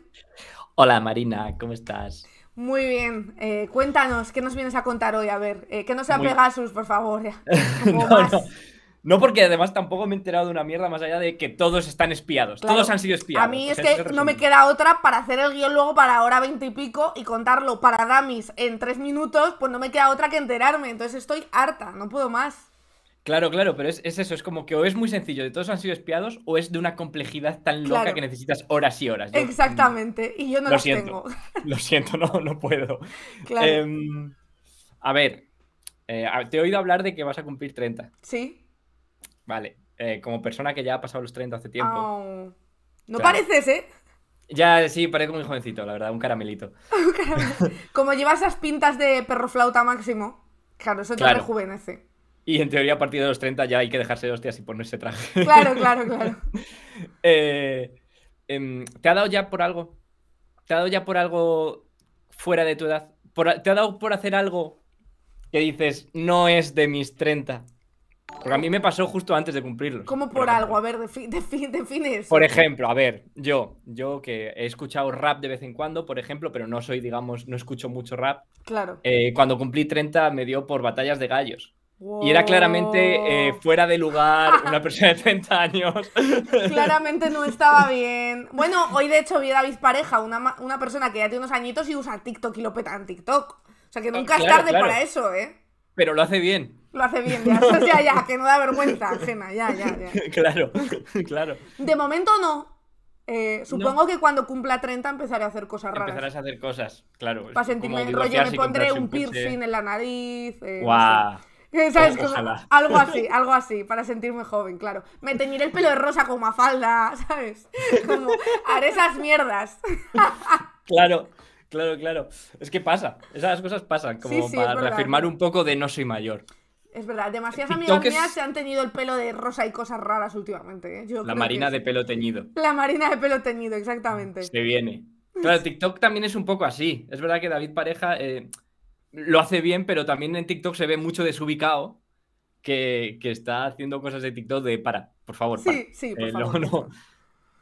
Hola, Marina, ¿cómo estás? Muy bien, eh, cuéntanos, ¿qué nos vienes a contar hoy? A ver, eh, que no sea Pegasus, por favor. *laughs* no, no. No, porque además tampoco me he enterado de una mierda más allá de que todos están espiados. Todos han sido espiados. A mí es que no me queda otra para hacer el guión luego para hora veinte y pico y contarlo para Damis en tres minutos, pues no me queda otra que enterarme. Entonces estoy harta, no puedo más. Claro, claro, pero es, eso, es como que o es muy sencillo, de todos han sido espiados, o es de una complejidad tan loca que necesitas horas y horas. Exactamente, y yo no lo siento, tengo. *laughs* Lo siento, no, no puedo. Claro. Em, a ver, eh, te he oído hablar de que vas a cumplir 30. Sí. Vale, eh, como persona que ya ha pasado los 30 hace tiempo. No pareces, ¿eh? Ya, sí, parezco muy jovencito, la verdad, un caramelito. *laughs* como llevas esas pintas de perro flauta máximo. Claro, eso te rejuvenece. Y en teoría a partir de los 30 ya hay que dejarse de hostias y ponerse traje. Claro, claro, claro. *laughs* Eh, em, ¿Te ha dado ya por algo? ¿Te ha dado ya por algo fuera de tu edad? ¿Te ha dado por hacer algo que dices no es de mis 30? Porque a mí me pasó justo antes de cumplirlo. ¿Cómo por, algo? A ver, de define Por ejemplo, a ver, yo, yo que he escuchado rap de vez en cuando, por ejemplo, pero no soy, digamos, no escucho mucho rap. Claro. Eh, cuando cumplí 30 me dio por batallas de gallos. Y era claramente eh, fuera de lugar, una *laughs* persona de 30 años. claramente no estaba *laughs* bien. Bueno, hoy de hecho vi a David Pareja, una, persona que ya tiene unos añitos y usa TikTok y lo peta en TikTok. O sea que nunca es tarde para eso, ¿eh? Pero lo hace bien. Lo hace bien, ya, o *laughs* ya, que no da vergüenza ya, ya, ya. Claro, claro. De momento no. Eh, supongo que cuando cumpla 30 empezaré a hacer cosas raras. Empezarás a hacer cosas, claro. Para sentirme el me pondré un, piercing en la nariz. Eh, ¿Sabes? algo así, algo así, para sentirme joven, claro. Me teñiré el pelo de rosa como a falda, ¿sabes? Como haré esas mierdas. Claro, claro, claro. Es que pasa, esas cosas pasan, como para reafirmar un poco de no soy mayor. Es verdad, demasiadas amigas se han tenido el pelo de rosa y cosas raras últimamente. ¿eh? la marina de pelo teñido. La marina de pelo teñido, exactamente. Se viene. Claro, *laughs* TikTok también es un poco así. Es verdad que David Pareja... Eh, lo hace bien, pero también en TikTok se ve mucho desubicado que, que está haciendo cosas de TikTok de para, por favor. Sí, sí, por eh, favor.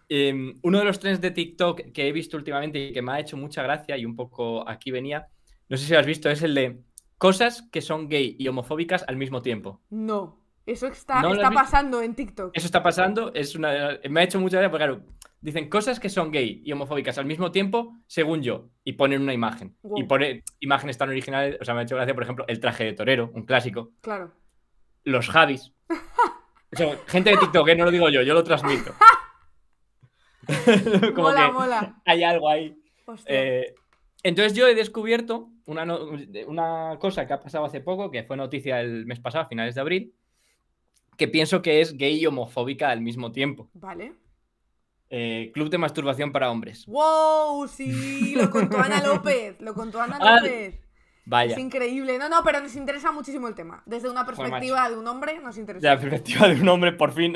Em, uno de los trenes de TikTok que he visto últimamente y que me ha hecho mucha gracia y un poco aquí venía, no sé si lo has visto, es el de cosas que son gay y homofóbicas al mismo tiempo. No, eso está, pasando en TikTok. Eso está pasando, es una, me ha hecho mucha gracia porque claro, dicen cosas que son gay y homofóbicas al mismo tiempo, según yo, y ponen una imagen. Y pone imágenes tan originales, o sea, me ha hecho gracia, por ejemplo, el traje de torero, un clásico. Claro. Los Javis. *laughs* gente de TikTok, ¿eh? no lo digo yo, yo lo transmito. *laughs* Como mola, que Hay algo ahí. Eh, entonces yo he descubierto una, una cosa que ha pasado hace poco, que fue noticia el mes pasado, a finales de abril, que pienso que es gay y homofóbica al mismo tiempo. Vale. Eh, club de masturbación para hombres. ¡Wow! Sí, lo contó Ana *laughs* López. Lo contó Ana ah, López. Vaya. Es increíble. No, no, pero nos interesa muchísimo el tema. Desde una perspectiva de un hombre, nos interesa. De la perspectiva de un hombre, por fin.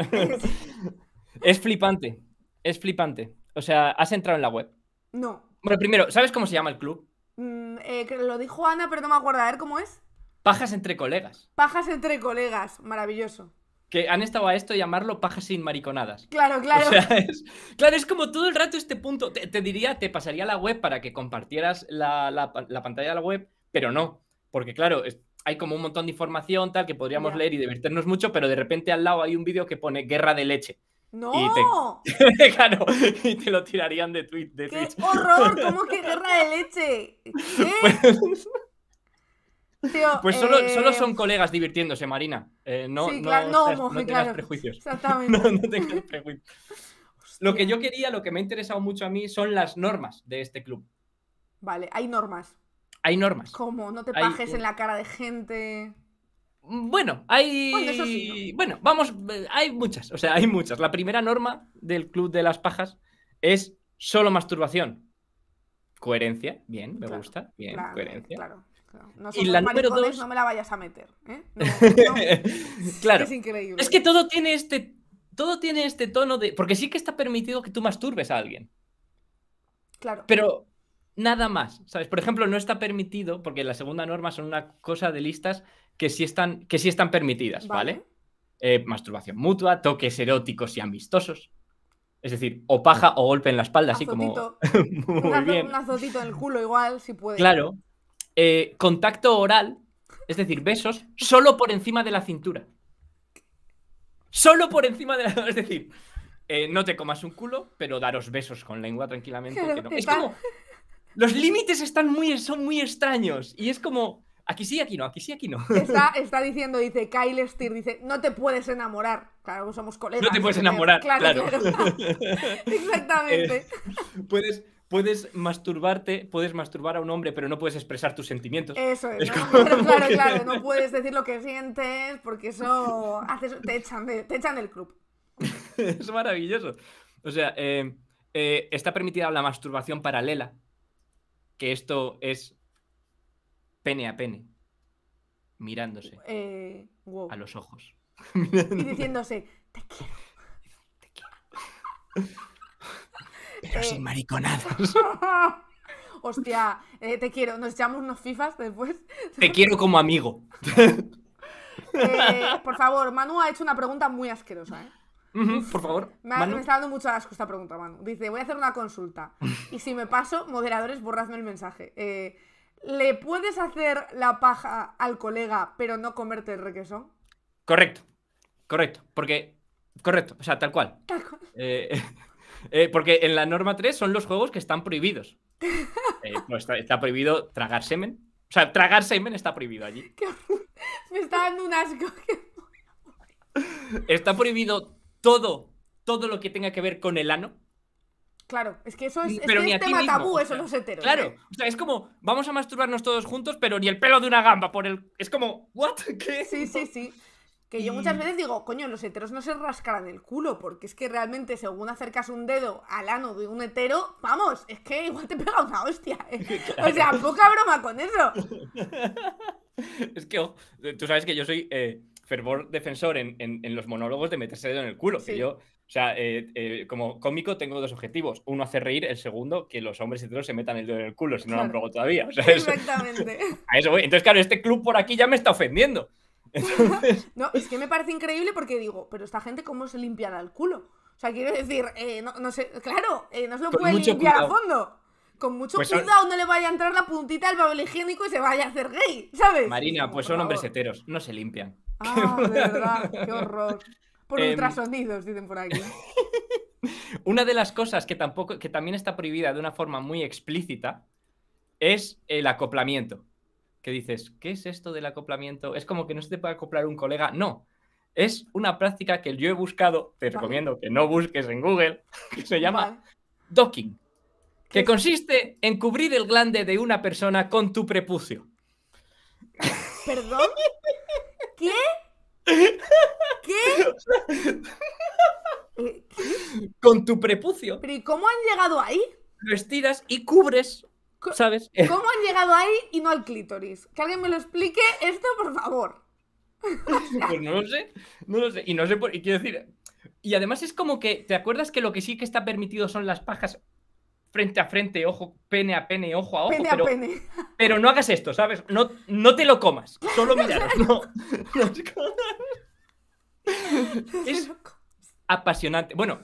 *laughs* es flipante. Es flipante. O sea, ¿has entrado en la web? No. Bueno, primero, ¿sabes cómo se llama el club? Mm, eh, lo dijo Ana, pero no me acuerdo. A ver cómo es. Pajas entre colegas. Pajas entre colegas. Maravilloso que han estado a esto de llamarlo pajas sin mariconadas. Claro, claro. claro, es como todo el rato este punto. Te, diría, te pasaría la web para que compartieras la, pantalla de la web, pero no. Porque claro, hay como un montón de información tal que podríamos leer y divertirnos mucho, pero de repente al lado hay un vídeo que pone guerra de leche. ¡No! *laughs* claro, y te lo tirarían de, tweet, de ¡Qué ¡Qué horror! ¿Cómo que *laughs* guerra de leche? Pues, pues solo, eh, son colegas divirtiéndose, Marina. no, no, tengas prejuicios. Exactamente. No, prejuicios. lo que yo quería, lo que me ha interesado mucho a mí, son las normas de este club. Vale, hay normas. Hay normas. ¿Cómo? No te pajes en la cara de gente. Bueno, hay. Bueno, vamos, hay muchas. O sea, hay muchas. La primera norma del Club de las Pajas es solo masturbación. Coherencia, bien, me gusta. Bien, coherencia. No y la número No me la vayas a meter. ¿eh? *laughs* claro. Es increíble. Es que todo tiene este. Todo tiene este tono de. Porque sí que está permitido que tú masturbes a alguien. Claro. Pero nada más. ¿Sabes? Por ejemplo, no está permitido, porque la segunda norma son una cosa de listas que sí están, que están permitidas, ¿vale? Eh, masturbación mutua, toques eróticos y amistosos. Es decir, o paja o golpe en la espalda, así como. *laughs* un Un en el culo, igual, si puede. Claro. Eh, contacto oral, es decir, besos, solo por encima de la cintura. Solo por encima de la. *laughs* Es decir, eh, no te comas un culo, pero daros besos con lengua tranquilamente. Es como. Los límites están muy, son muy extraños. Y es como. Aquí sí, aquí no, aquí sí, aquí no. *laughs* Está, diciendo, dice Kyle Stier, dice, no te puedes enamorar. Claro, somos colegas. No te puedes enamorar, claro. *laughs* Exactamente. Eh, puedes, puedes masturbarte, puedes masturbar a un hombre, pero no puedes expresar tus sentimientos. Eso es. ¿no? *laughs* claro, claro, no *laughs* puedes decir lo que sientes porque eso te, echan del club. es maravilloso. O sea, eh, eh, está permitida la masturbación paralela, que esto es pene a pene, mirándose eh, a los ojos. y diciéndose, te quiero. *laughs* Te quiero. Pero sin eh. mariconadas. *laughs* Hostia, eh, te quiero. Nos echamos unos fifas después. Te quiero como amigo. *laughs* Eh, por favor, Manu ha hecho una pregunta muy asquerosa, ¿eh? por favor. Me, está dando mucho asco esta pregunta, Manu. Dice, voy a hacer una consulta. Y si me paso, moderadores, borradme el mensaje. ¿Le puedes hacer la paja al colega, pero no comerte el requesón? Correcto. Correcto. Porque. Correcto. O sea, tal cual. Tal cual. Eh... Eh, porque en la norma 3 son los juegos que están prohibidos. *laughs* Eh, pues está, prohibido tragar semen. O sea, tragar semen está prohibido allí. *laughs* Me está dando un asco. *laughs* está prohibido todo, todo lo que tenga que ver con el ano. Claro, es que eso es, pero tema tabú, los Claro, ¿eh? o sea, es como, vamos a masturbarnos todos juntos, pero ni el pelo de una gamba por el. Es como, ¿what? ¿Qué? Sí, sí, sí. Que yo muchas veces digo, coño, los heteros no se rascarán el culo, porque es que realmente según acercas un dedo al ano de un hetero, vamos, es que igual te pega una hostia. *laughs* *laughs* O sea, poca broma con eso. *laughs* es que tú sabes que yo soy eh, fervor defensor en, los monólogos de meterse el dedo en el culo. yo, o sea, eh, eh, como cómico tengo dos objetivos. Uno, hacer reír. El segundo, que los hombres heteros se metan el dedo en el culo, si no lo han probado todavía. Exactamente. Entonces, claro, este club por aquí ya me está ofendiendo. *laughs* no, es que me parece increíble porque digo, pero esta gente cómo se limpiará el culo. O sea, quiere decir, eh, no, sé, claro, eh, no se lo puede limpiar a fondo. Con mucho pues cuidado no le vaya a entrar la puntita al papel higiénico y se vaya a hacer gay, ¿sabes? Marina, pues son hombres heteros, no se limpian. Ah, de *laughs* verdad, qué horror. Por em, ultrasonidos, dicen por aquí. *laughs* una de las cosas que tampoco, que también está prohibida de una forma muy explícita, es el acoplamiento que dices, ¿qué es esto del acoplamiento? Es como que no se te puede acoplar un colega. No, es una práctica que yo he buscado, te recomiendo que no busques en Google, que se llama docking, que consiste en cubrir el glande de una persona con tu prepucio. ¿Perdón? ¿Qué? ¿Qué? Con tu prepucio. ¿Pero y cómo han llegado ahí? Lo estiras y cubres ¿Sabes? ¿Cómo han *laughs* llegado ahí y no al clítoris? Que alguien me lo explique esto, por favor. *laughs* pues no lo sé, no lo sé. Y no sé por... qué decir... Y además es como que, ¿te acuerdas que lo que sí que está permitido son las pajas frente a frente, ojo, pene a pene, ojo a ojo. Pene pero, a pene. pero no hagas esto, ¿sabes? No, no te lo comas, solo *laughs* mirar. no, es apasionante. Bueno,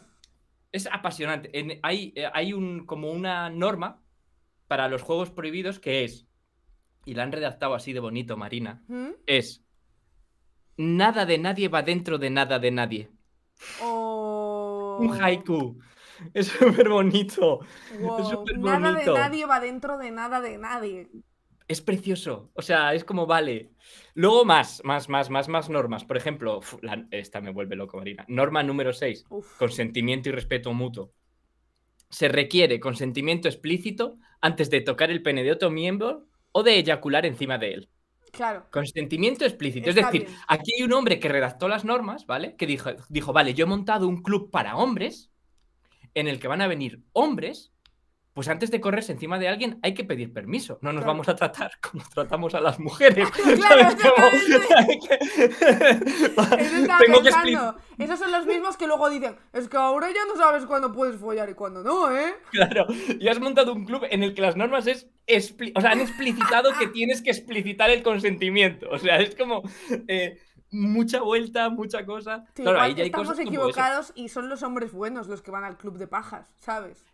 es apasionante. hay, eh, hay un, como una norma para los juegos prohibidos, que es, y la han redactado así de bonito, Marina, ¿Mm? es, nada de nadie va dentro de nada de nadie. Un oh. haiku. Es súper bonito. Nada de nadie va dentro de nada de nadie. Es precioso. O sea, es como vale. Luego más, más, más, más, más normas. Por ejemplo, esta me vuelve loco, Marina. Norma número 6. Consentimiento y respeto mutuo se requiere consentimiento explícito antes de tocar el pene de otro miembro o de eyacular encima de él. Claro. Consentimiento explícito. es decir, aquí hay un hombre que redactó las normas, ¿vale? Que dijo, dijo, vale, yo he montado un club para hombres en el que van a venir hombres pues antes de correrse encima de alguien hay que pedir permiso. No nos vamos a tratar *laughs* como tratamos a las mujeres. *laughs* Claro, que... Esos son los mismos que luego dicen, es que ahora ya no sabes cuándo puedes follar y cuándo no, ¿eh? Claro, y has montado un club en el que las normas es... O sea, han explicitado que tienes que explicitar el consentimiento. O sea, es como... Eh, mucha vuelta, mucha cosa. claro, hay estamos equivocados y son los hombres buenos los que van al club de pajas, ¿sabes?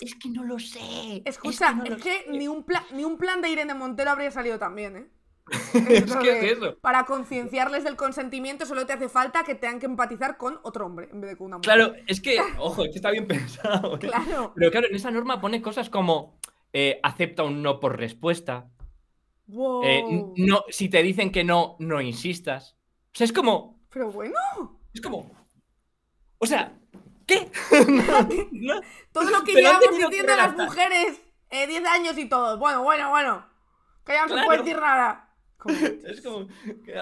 es que no lo sé. Escucha, es que, ni, un plan, ni un plan de Irene Montero habría salido también, ¿eh? *laughs* es que es Para concienciarles del consentimiento solo te hace falta que tengan que empatizar con otro hombre en vez de con una mujer. Claro, es que, ojo, es que está bien pensado. ¿eh? Pero claro, en esa norma pone cosas como eh, acepta un no por respuesta. Eh, no, si te dicen que no, no insistas. O sea, es como. Pero bueno. Es como. O sea, ¿Qué? *laughs* Todo lo que llevamos diciendo las mujeres, 10 eh, años y todo. Bueno, bueno, bueno. Que ya no se puede decir nada. *laughs* Es como,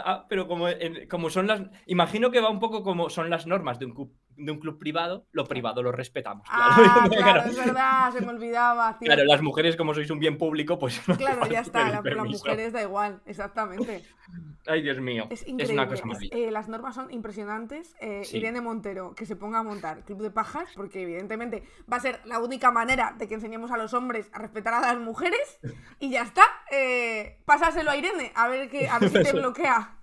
ah, pero como, como son las. Imagino que va un poco como son las normas de un, de un club privado, lo privado lo respetamos. Ah, *laughs* claro, es verdad, se me olvidaba. Claro, las mujeres, como sois un bien público, pues. *laughs* claro, ya está, las mujeres da igual, exactamente. *laughs* Ay, Dios mío. Es, una cosa maravillosa. las normas son impresionantes. Eh, Irene Montero, que se ponga a montar Club de Pajas, porque evidentemente va a ser la única manera de que enseñemos a los hombres a respetar a las mujeres. Y ya está. Eh, pásaselo a Irene, a ver, qué a ver te bloquea.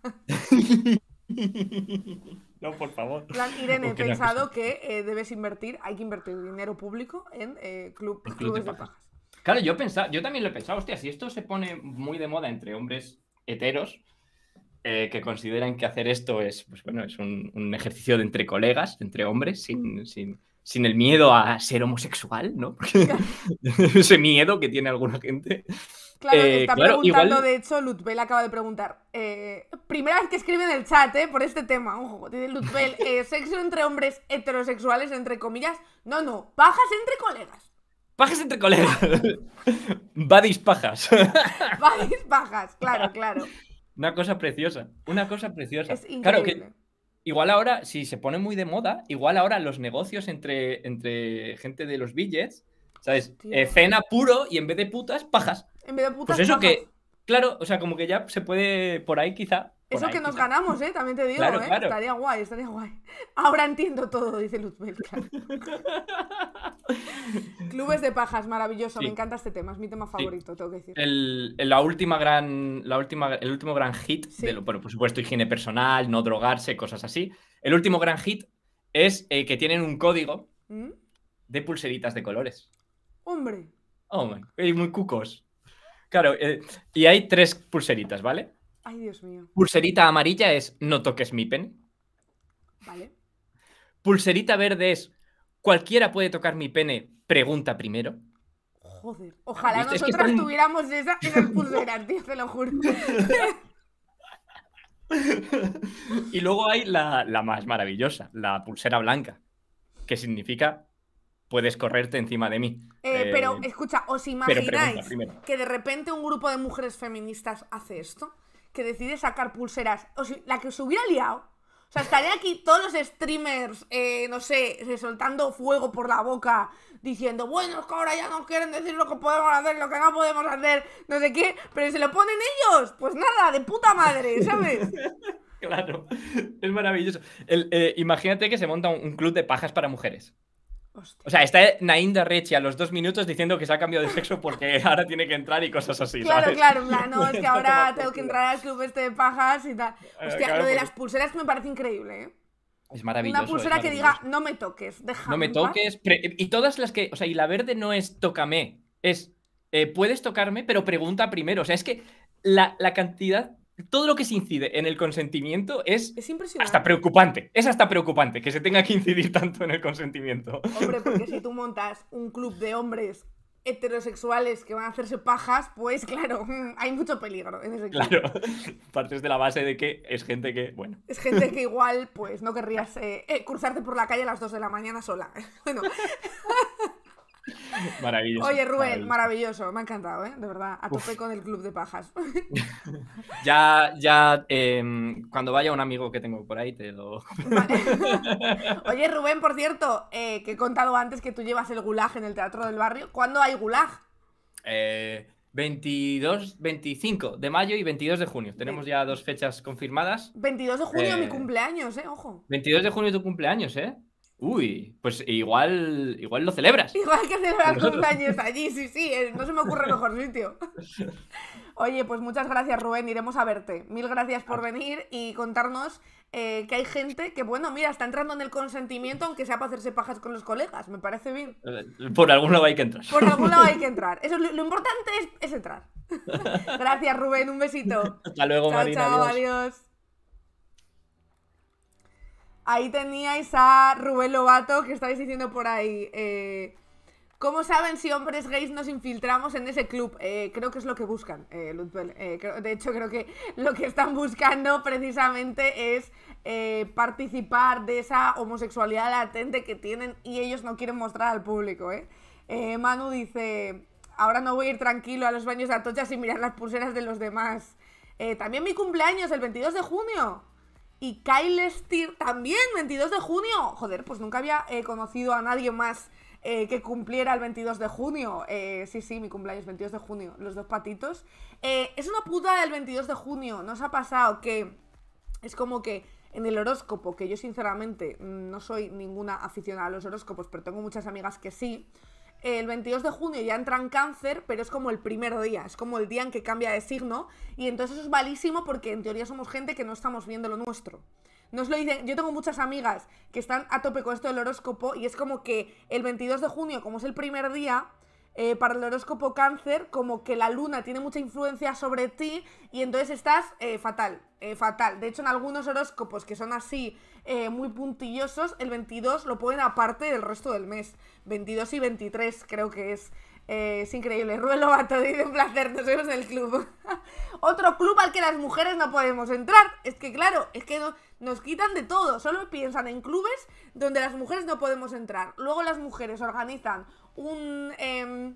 No, por favor. Plan, *laughs* Irene, he pensado que eh, debes invertir, hay que invertir dinero público en eh, clubes de pajas. Claro, yo, yo también lo he pensado, hostia, si esto se pone muy de moda entre hombres heteros eh, que consideran que hacer esto es, pues bueno, es un, ejercicio entre colegas, entre hombres, sin, sin sin el miedo a ser homosexual, ¿no? *laughs* ese miedo que tiene alguna gente. Claro, que eh, está preguntando, de hecho, Lutbel acaba de preguntar. Eh, primera vez que escribe en el chat, eh, Por este tema, ojo, dice Lutbel, *laughs* eh, sexo entre hombres heterosexuales, entre comillas. No, no, pajas entre colegas. Pajas entre colegas. *laughs* Badis pajas. Badis pajas, claro, claro. Una cosa preciosa, una cosa preciosa. Es increíble. Igual ahora, si se pone muy de moda, igual ahora los negocios entre, entre gente de los billets, ¿sabes? Eh, cena puro y en vez de putas, pajas. En vez de putas, Pues eso que, claro, o sea, como que ya se puede por ahí quizá eso que nos ganamos, ¿eh? También te digo, ¿eh? Estaría guay, estaría guay. Ahora entiendo todo, dice Luzbel, *laughs* Clubes de pajas, maravilloso. Me encanta este tema, es mi tema favorito, tengo que decir. El, la última gran, la última, el último gran hit, por supuesto, higiene personal, no drogarse, cosas así. El último gran hit es eh, que tienen un código ¿Mm? de pulseritas de colores. ¡Hombre! Oh, Muy cucos. Claro, y hay tres pulseritas, ¿vale? Ay, Dios mío. Pulserita amarilla es no toques mi pene. Vale. Pulserita verde es cualquiera puede tocar mi pene, pregunta primero. Joder, ojalá nosotras tuviéramos esas, pulseras, tío, te lo juro. *laughs* y luego hay la, más maravillosa, la pulsera blanca, que significa puedes correrte encima de mí. Eh, pero eh, escucha, ¿os imagináis que de repente un grupo de mujeres feministas hace esto? que decide sacar pulseras, o si la que se hubiera liado. O sea, estaría aquí todos los streamers, eh, no sé, eh, soltando fuego por la boca, diciendo, bueno, que ahora ya no quieren decir lo que podemos hacer, lo que no podemos hacer, no sé qué, pero se lo ponen ellos. Pues nada, de puta madre, ¿sabes? *laughs* claro, es maravilloso. Eh, imagínate que se monta un club de pajas para mujeres. O sea, está Nainda Darrechi a los dos minutos diciendo que se ha cambiado de sexo porque *laughs* ahora tiene que entrar y cosas así. ¿sabes? Claro, claro, *laughs* no, es que ahora tengo que entrar al club este de pajas y tal. Eh, Hostia, lo de las pulseras me parece increíble, ¿eh? Es maravilloso. Una pulsera que diga, no me toques, déjame. No me toques. Y todas las que. O sea, y la verde no es tócame, es eh, puedes tocarme, pero pregunta primero. O sea, es que la, la cantidad todo lo que se incide en el consentimiento es, hasta preocupante. Es hasta preocupante que se tenga que incidir tanto en el consentimiento. Hombre, porque si *laughs* tú montas un club de hombres heterosexuales que van a hacerse pajas, pues claro, *laughs* hay mucho peligro en ese Claro, *laughs* partes de la base de que es gente que, bueno. Es gente que igual, pues no querrías eh, eh, cruzarte por la calle a las 2 de la mañana sola. Bueno. *laughs* Maravilloso. Oye, Rubén, maravilloso. me ha encantado, ¿eh? de verdad. A con el club de pajas. *laughs* ya, ya, em, cuando vaya un amigo que tengo por ahí, te lo. *laughs* Oye, Rubén, por cierto, eh, que he contado antes que tú llevas el gulag en el teatro del barrio. ¿Cuándo hay gulag? 22, eh, 25 de mayo y 22 de junio. Tenemos ya dos fechas confirmadas. 22 de junio, mi eh, cumpleaños, eh, ojo. 22 de junio tu cumpleaños, eh. Uy, pues igual, igual lo celebras. Igual que celebrar años allí, sí, sí, eh, no se me ocurre mejor *laughs* sitio. Oye, pues muchas gracias Rubén, iremos a verte. Mil gracias por ah. venir y contarnos eh, que hay gente que, bueno, mira, está entrando en el consentimiento aunque sea para hacerse pajas con los colegas, me parece bien. Eh, por algún lado hay que entrar. Por algún lado hay que *laughs* entrar. Eso, lo, importante es, entrar. *laughs* gracias Rubén, un besito. Hasta luego, chao, Marina. Chao, adiós. Ahí teníais a Rubén Lobato que estáis diciendo por ahí. Eh, ¿Cómo saben si hombres gays nos infiltramos en ese club? Eh, creo que es lo que buscan, eh, eh de hecho, creo que lo que están buscando precisamente es participar de esa homosexualidad latente que tienen y ellos no quieren mostrar al público. Manu dice, ahora no voy a ir tranquilo a los baños de Atocha sin mirar las pulseras de los demás. también mi cumpleaños, el 22 de junio y Kyle Stier también, 22 de junio. Joder, pues nunca había eh, conocido a nadie más eh, que cumpliera el 22 de junio. Eh, sí, sí, mi cumpleaños, 22 de junio, los dos patitos. es una puta del 22 de junio, nos ha pasado que es como que en el horóscopo, que yo sinceramente mm, no soy ninguna aficionada a los horóscopos, pero tengo muchas amigas que sí el 22 de junio ya entra en cáncer, pero es como el primer día, es como el día en que cambia de signo. Y entonces eso es valísimo porque en teoría somos gente que no estamos viendo lo nuestro. Nos lo dicen, yo tengo muchas amigas que están a tope con esto del horóscopo y es como que el 22 de junio, como es el primer día, eh, para el horóscopo cáncer, como que la luna tiene mucha influencia sobre ti y entonces estás eh, fatal, eh, fatal. De hecho, en algunos horóscopos que son así muy puntillosos, el 22 lo ponen aparte del resto del mes. 22 y 23 creo que es. es increíble. *laughs* Ruelo Bato de un placer, nos vemos en el club. *laughs* Otro club al que las mujeres no podemos entrar. Es que claro, es que nos quitan de todo. Solo piensan en clubes donde las mujeres no podemos entrar. Luego las mujeres organizan Em,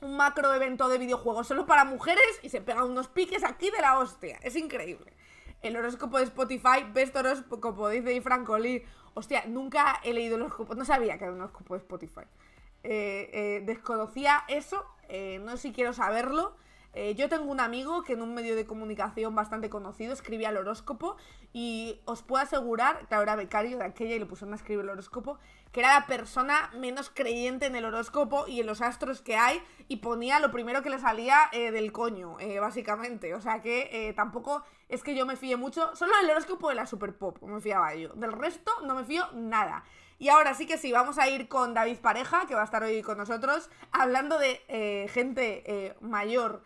un, macro evento de videojuegos solo para mujeres y se pegan unos piques aquí de la hostia. Es increíble. El horóscopo de Spotify, best horóscopo, dice Franco Lee. Hostia, nunca he leído el horóscopo, no sabía que era un horóscopo de Spotify. Eh, eh, desconocía eso, eh, no sé si quiero saberlo. yo tengo un amigo que en un medio de comunicación bastante conocido escribía el horóscopo y os puedo asegurar, que era becario de aquella y le pusieron a escribir el horóscopo, que era la persona menos creyente en el horóscopo y en los astros que hay, y ponía lo primero que le salía eh, del coño, eh, básicamente. O sea que eh, tampoco es que yo me fíe mucho, solo el horóscopo de la Super Pop me fiaba yo, del resto no me fío nada. Y ahora sí que sí, vamos a ir con David Pareja, que va a estar hoy con nosotros, hablando de gente mayor.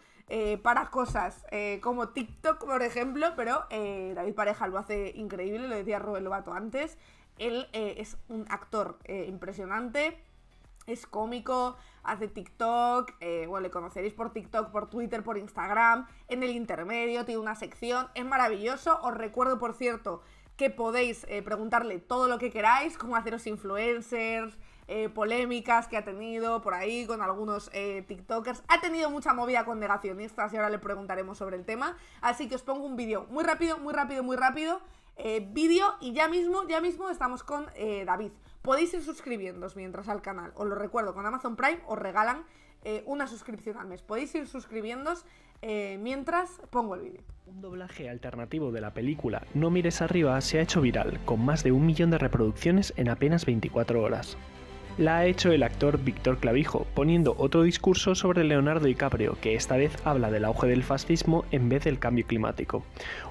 para cosas como TikTok, por ejemplo, pero David Pareja lo hace increíble, lo decía Rubén Lobato antes. Él eh, es un actor eh, impresionante, es cómico, hace TikTok, eh, bueno, le conoceréis por TikTok, por Twitter, por Instagram, en el intermedio, tiene una sección, es maravilloso. Os recuerdo, por cierto, que podéis preguntarle todo lo que queráis, cómo haceros influencers, polémicas que ha tenido por ahí con algunos TikTokers. Ha tenido mucha movida con negacionistas y ahora le preguntaremos sobre el tema. Así que os pongo un vídeo muy rápido, muy rápido, muy rápido eh, vídeo y ya mismo, ya mismo estamos con eh, David. Podéis ir suscribiéndos mientras al canal. Os lo recuerdo, con Amazon Prime os regalan eh, una suscripción al mes. Podéis ir suscribiéndoos mientras pongo el vídeo. Un doblaje alternativo de la película No mires arriba se ha hecho viral, con más de un millón de reproducciones en apenas 24 horas la ha hecho el actor Víctor Clavijo, poniendo otro discurso sobre Leonardo DiCaprio, que esta vez habla del auge del fascismo en vez del cambio climático.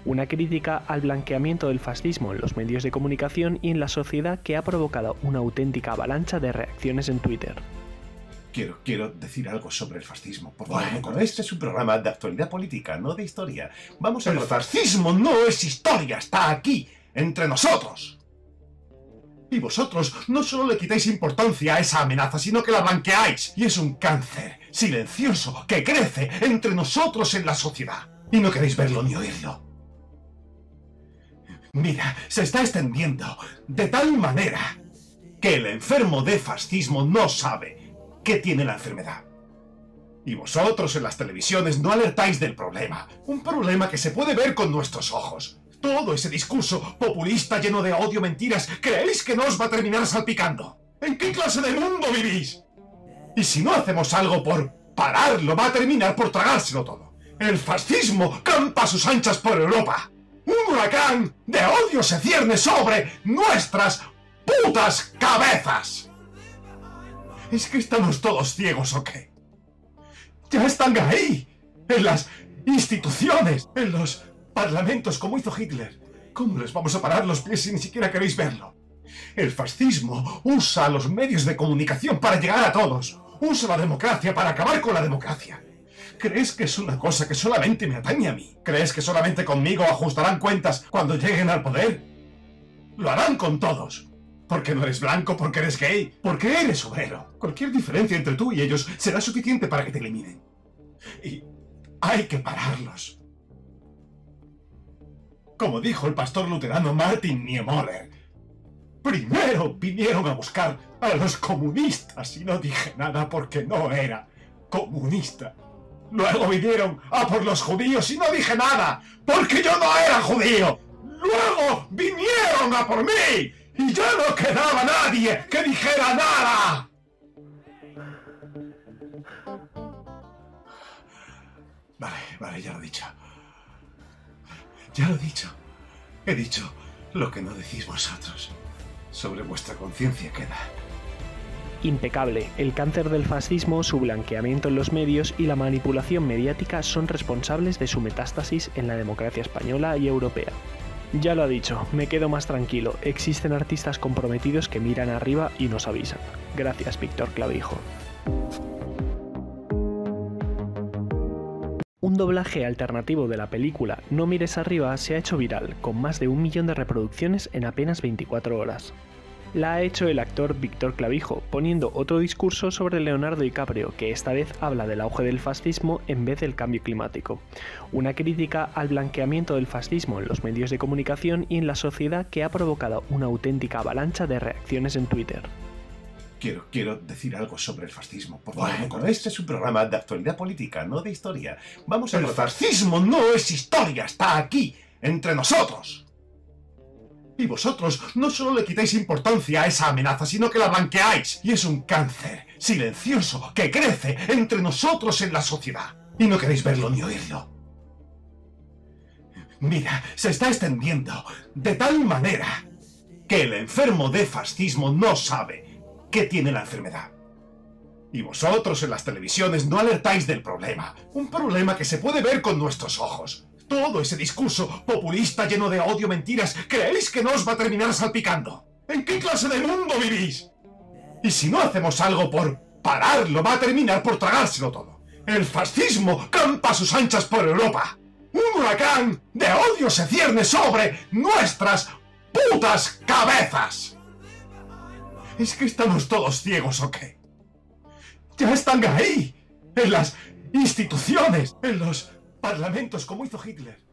Una crítica al blanqueamiento del fascismo en los medios de comunicación y en la sociedad que ha provocado una auténtica avalancha de reacciones en Twitter. Quiero, decir algo sobre el fascismo. Por favor, este es un programa de actualidad política, no de historia. Vamos a... El fascismo no es historia, está aquí, entre nosotros. Y vosotros no solo le quitáis importancia a esa amenaza, sino que la blanqueáis. Y es un cáncer silencioso que crece entre nosotros en la sociedad. Y no queréis verlo ni oírlo. Mira, se está extendiendo de tal manera que el enfermo de fascismo no sabe qué tiene la enfermedad. Y vosotros en las televisiones no alertáis del problema, un problema que se puede ver con nuestros ojos. Todo ese discurso populista lleno de odio, mentiras, ¿creéis que no os va a terminar salpicando? ¿En qué clase de mundo vivís? Y si no hacemos algo por pararlo, va a terminar por tragárselo todo. El fascismo campa a sus anchas por Europa. Un huracán de odio se cierne sobre nuestras putas cabezas. ¿Es que estamos todos ciegos o qué? Ya están ahí, en las instituciones, en los Parlamentos como hizo Hitler. ¿Cómo les vamos a parar los pies si ni siquiera queréis verlo? El fascismo usa los medios de comunicación para llegar a todos. Usa la democracia para acabar con la democracia. ¿Crees que es una cosa que solamente me atañe a mí? ¿Crees que solamente conmigo ajustarán cuentas cuando lleguen al poder? Lo harán con todos. Porque no eres blanco, porque eres gay, porque eres obrero. Cualquier diferencia entre tú y ellos será suficiente para que te eliminen. Y hay que pararlos como dijo el pastor luterano Martin Niemöller. Primero vinieron a buscar a los comunistas y no dije nada porque no era comunista. Luego vinieron a por los judíos y no dije nada porque yo no era judío. Luego vinieron a por mí y ya no quedaba nadie que dijera nada. Vale, vale, ya lo he dicho. Ya lo he dicho. He dicho lo que no decís vosotros. Sobre vuestra conciencia queda. Impecable. El cáncer del fascismo, su blanqueamiento en los medios y la manipulación mediática son responsables de su metástasis en la democracia española y europea. Ya lo ha dicho, me quedo más tranquilo. Existen artistas comprometidos que miran arriba y nos avisan. Gracias, Víctor Clavijo. Un doblaje alternativo de la película No mires arriba se ha hecho viral, con más de un millón de reproducciones en apenas 24 horas. La ha hecho el actor Víctor Clavijo, poniendo otro discurso sobre Leonardo DiCaprio, que esta vez habla del auge del fascismo en vez del cambio climático. Una crítica al blanqueamiento del fascismo en los medios de comunicación y en la sociedad que ha provocado una auténtica avalancha de reacciones en Twitter quiero, decir algo sobre el fascismo. Por favor, este es un programa de actualidad política, no de historia. Vamos a... El fascismo no es historia, está aquí, entre nosotros. Y vosotros no solo le quitáis importancia a esa amenaza, sino que la banqueáis. Y es un cáncer silencioso que crece entre nosotros en la sociedad. Y no queréis verlo ni oírlo. Mira, se está extendiendo de tal manera que el enfermo de fascismo no sabe que tiene la enfermedad. Y vosotros en las televisiones no alertáis del problema, un problema que se puede ver con nuestros ojos. Todo ese discurso populista lleno de odio, mentiras, creéis que no os va a terminar salpicando. ¿En qué clase de mundo vivís? Y si no hacemos algo por pararlo, va a terminar por tragárselo todo. El fascismo campa a sus anchas por Europa. Un huracán de odio se cierne sobre nuestras putas cabezas. ¿Es que estamos todos ciegos o qué? ¡Ya están ahí! En las instituciones, en los parlamentos, como hizo Hitler.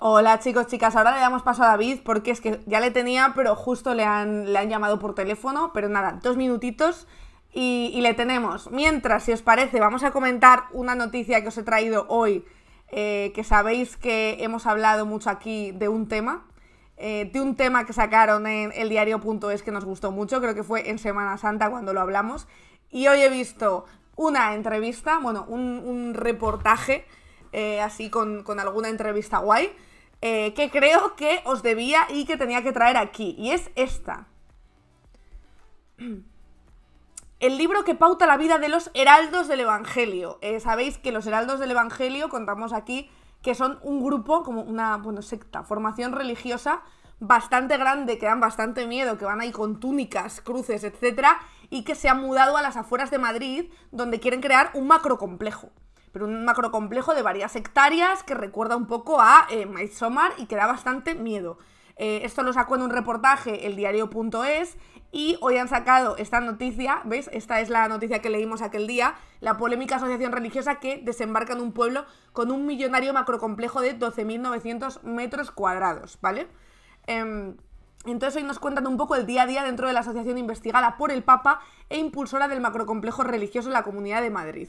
Hola chicos, chicas, ahora le damos paso a David porque es que ya le tenía, pero justo le han, le han llamado por teléfono, pero nada, dos minutitos y, le tenemos. Mientras, si os parece, vamos a comentar una noticia que os he traído hoy, eh, que sabéis que hemos hablado mucho aquí de un tema, eh, de un tema que sacaron en el diario.es que nos gustó mucho, creo que fue en Semana Santa cuando lo hablamos. Y hoy he visto una entrevista, bueno, un, reportaje eh, así con, alguna entrevista guay, eh, que creo que os debía y que tenía que traer aquí. Y es esta. *clears throat* El libro que pauta la vida de los heraldos del Evangelio. Sabéis que los heraldos del Evangelio, contamos aquí, que son un grupo, como una bueno, secta, formación religiosa bastante grande, que dan bastante miedo, que van ahí con túnicas, cruces, etc. y que se han mudado a las afueras de Madrid, donde quieren crear un macrocomplejo. Pero un macrocomplejo de varias hectáreas que recuerda un poco a eh, y que da bastante miedo. Eh, esto lo sacó en un reportaje el diario.es y hoy han sacado esta noticia, ¿veis? Esta es la noticia que leímos aquel día, la polémica asociación religiosa que desembarca en un pueblo con un millonario macrocomplejo de 12.900 metros cuadrados, ¿vale? Em, entonces hoy nos cuentan un poco el día a día dentro de la asociación investigada por el Papa e impulsora del macrocomplejo religioso en la Comunidad de Madrid,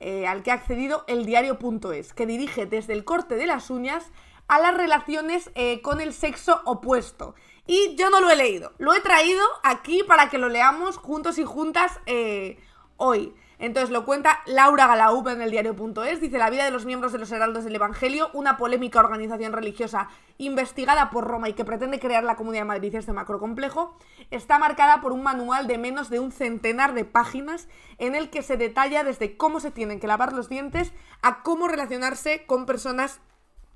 eh, al que ha accedido el diario.es, que dirige desde el corte de las uñas a las relaciones eh, con el sexo opuesto y yo no lo he leído. Lo he traído aquí para que lo leamos juntos y juntas eh, hoy. Entonces lo cuenta Laura Galaup en el diario.es. Dice la vida de los miembros de los Heraldos del Evangelio, una polémica organización religiosa investigada por Roma y que pretende crear la Comunidad de Madrid este macrocomplejo, está marcada por un manual de menos de un centenar de páginas en el que se detalla desde cómo se tienen que lavar los dientes a cómo relacionarse con personas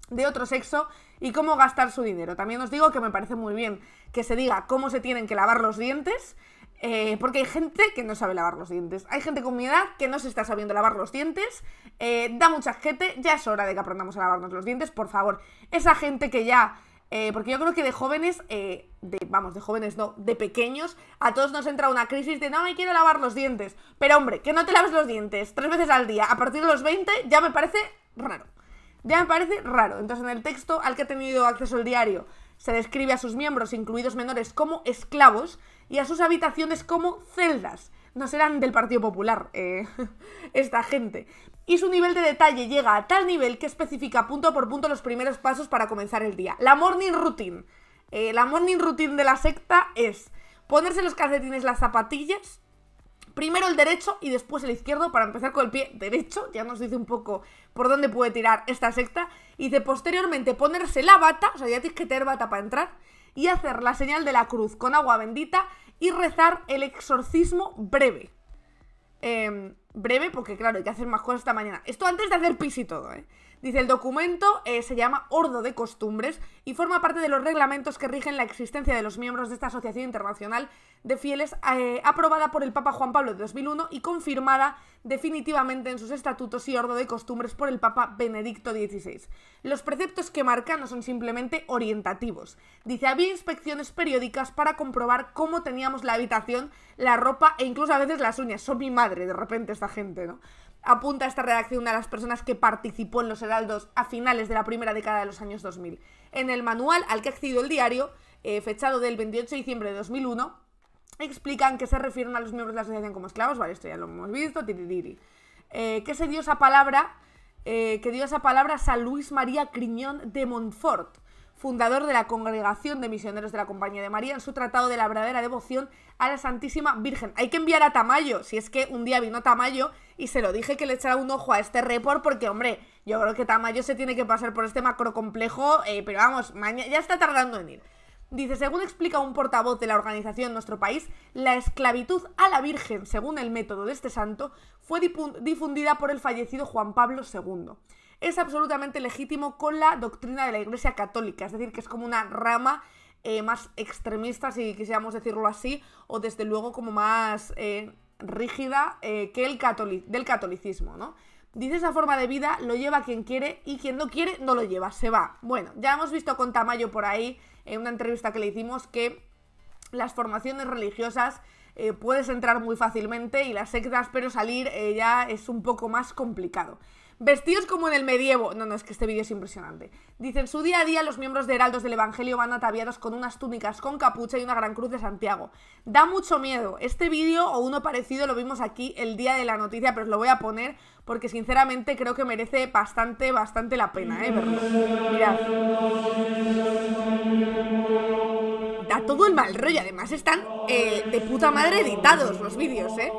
de otro sexo y cómo gastar su dinero. También os digo que me parece muy bien que se diga cómo se tienen que lavar los dientes, eh, porque hay gente que no sabe lavar los dientes. Hay gente con mi edad que no se está sabiendo lavar los dientes. Eh, da mucha gente. Ya es hora de que aprendamos a lavarnos los dientes, por favor. Esa gente que ya. Eh, porque yo creo que de jóvenes. de, vamos, de jóvenes no. De pequeños. A todos nos entra una crisis de no me quiero lavar los dientes. Pero hombre, que no te laves los dientes tres veces al día a partir de los 20 ya me parece raro ya me parece raro. Entonces, en el texto al que ha tenido acceso el diario, se describe a sus miembros, incluidos menores, como esclavos y a sus habitaciones como celdas. No serán del Partido Popular, eh, *laughs* esta gente. Y su nivel de detalle llega a tal nivel que especifica punto por punto los primeros pasos para comenzar el día. La morning routine. Eh, la morning routine de la secta es ponerse los calcetines, las zapatillas, primero el derecho y después el izquierdo para empezar con el pie derecho, ya nos dice un poco por dónde puede tirar esta secta, y de posteriormente ponerse la bata, o sea, ya tienes que tener bata para entrar, y hacer la señal de la cruz con agua bendita y rezar el exorcismo breve. Em, breve, porque claro, hay que hacer más cosas esta mañana. Esto antes de hacer pis y todo, ¿eh? Dice, el documento eh, se llama Ordo de Costumbres y forma parte de los reglamentos que rigen la existencia de los miembros de esta Asociación Internacional de Fieles, eh, aprobada por el Papa Juan Pablo de 2001 y confirmada definitivamente en sus estatutos y Ordo de Costumbres por el Papa Benedicto XVI. Los preceptos que marca no son simplemente orientativos. Dice, había inspecciones periódicas para comprobar cómo teníamos la habitación, la ropa e incluso a veces las uñas. Son mi madre, de repente, esta gente, ¿no? apunta esta redacción a las personas que participó en los heraldos a finales de la primera década de los años 2000. En el manual al que ha accedido el diario, eh, fechado del 28 de diciembre de 2001, explican que se refieren a los miembros de la asociación como esclavos, vale, esto ya lo hemos visto, eh, que se dio esa palabra, eh, que dio esa palabra a San Luis María Criñón de Montfort, fundador de la Congregación de Misioneros de la Compañía de María, en su tratado de la verdadera devoción a la Santísima Virgen. Hay que enviar a Tamayo, si es que un día vino Tamayo y se lo dije que le echara un ojo a este report, porque hombre, yo creo que Tamayo se tiene que pasar por este macrocomplejo, complejo, eh, pero vamos, ya está tardando en ir. Dice, según explica un portavoz de la organización en nuestro país, la esclavitud a la Virgen, según el método de este santo, fue difundida por el fallecido Juan Pablo II es absolutamente legítimo con la doctrina de la Iglesia Católica, es decir, que es como una rama eh, más extremista, si quisiéramos decirlo así, o desde luego como más eh, rígida eh, que el del catolicismo, ¿no? Dice esa forma de vida, lo lleva quien quiere y quien no quiere no lo lleva, se va. Bueno, ya hemos visto con Tamayo por ahí, en una entrevista que le hicimos, que las formaciones religiosas puedes entrar muy fácilmente y las sectas, pero salir ya es un poco más complicado. Vestidos como en el medievo. No, no, es que este vídeo es impresionante. Dice, en su día a día los miembros de Heraldos del Evangelio van ataviados con unas túnicas con capucha y una gran cruz de Santiago. Da mucho miedo. Este vídeo o uno parecido lo vimos aquí el día de la noticia, pero os lo voy a poner porque sinceramente creo que merece bastante, bastante la pena, ¿eh? Mirad. Da todo el mal rollo. Además están eh, de puta madre editados los vídeos, ¿eh?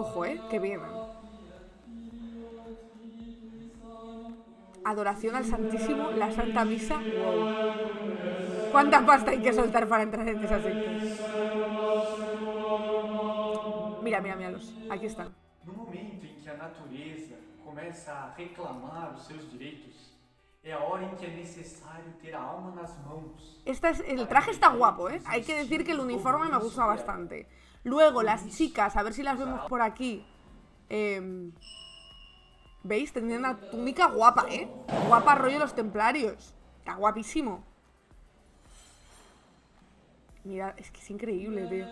Ojo, ¿eh? Qué bien. Adoración al Santísimo, la Santa Misa. ¿Cuánta pasta hay que soltar para entrar en esas sectas? Mira, mira, los Aquí están. es Este el traje está guapo, ¿eh? Hay que decir que el uniforme me gusta bastante. Luego, las chicas, a ver si las vemos por aquí. Em, ¿Veis? Tendrían una túnica guapa, ¿eh? Guapa rollo los templarios. Está guapísimo. Mira, es que es increíble, tío.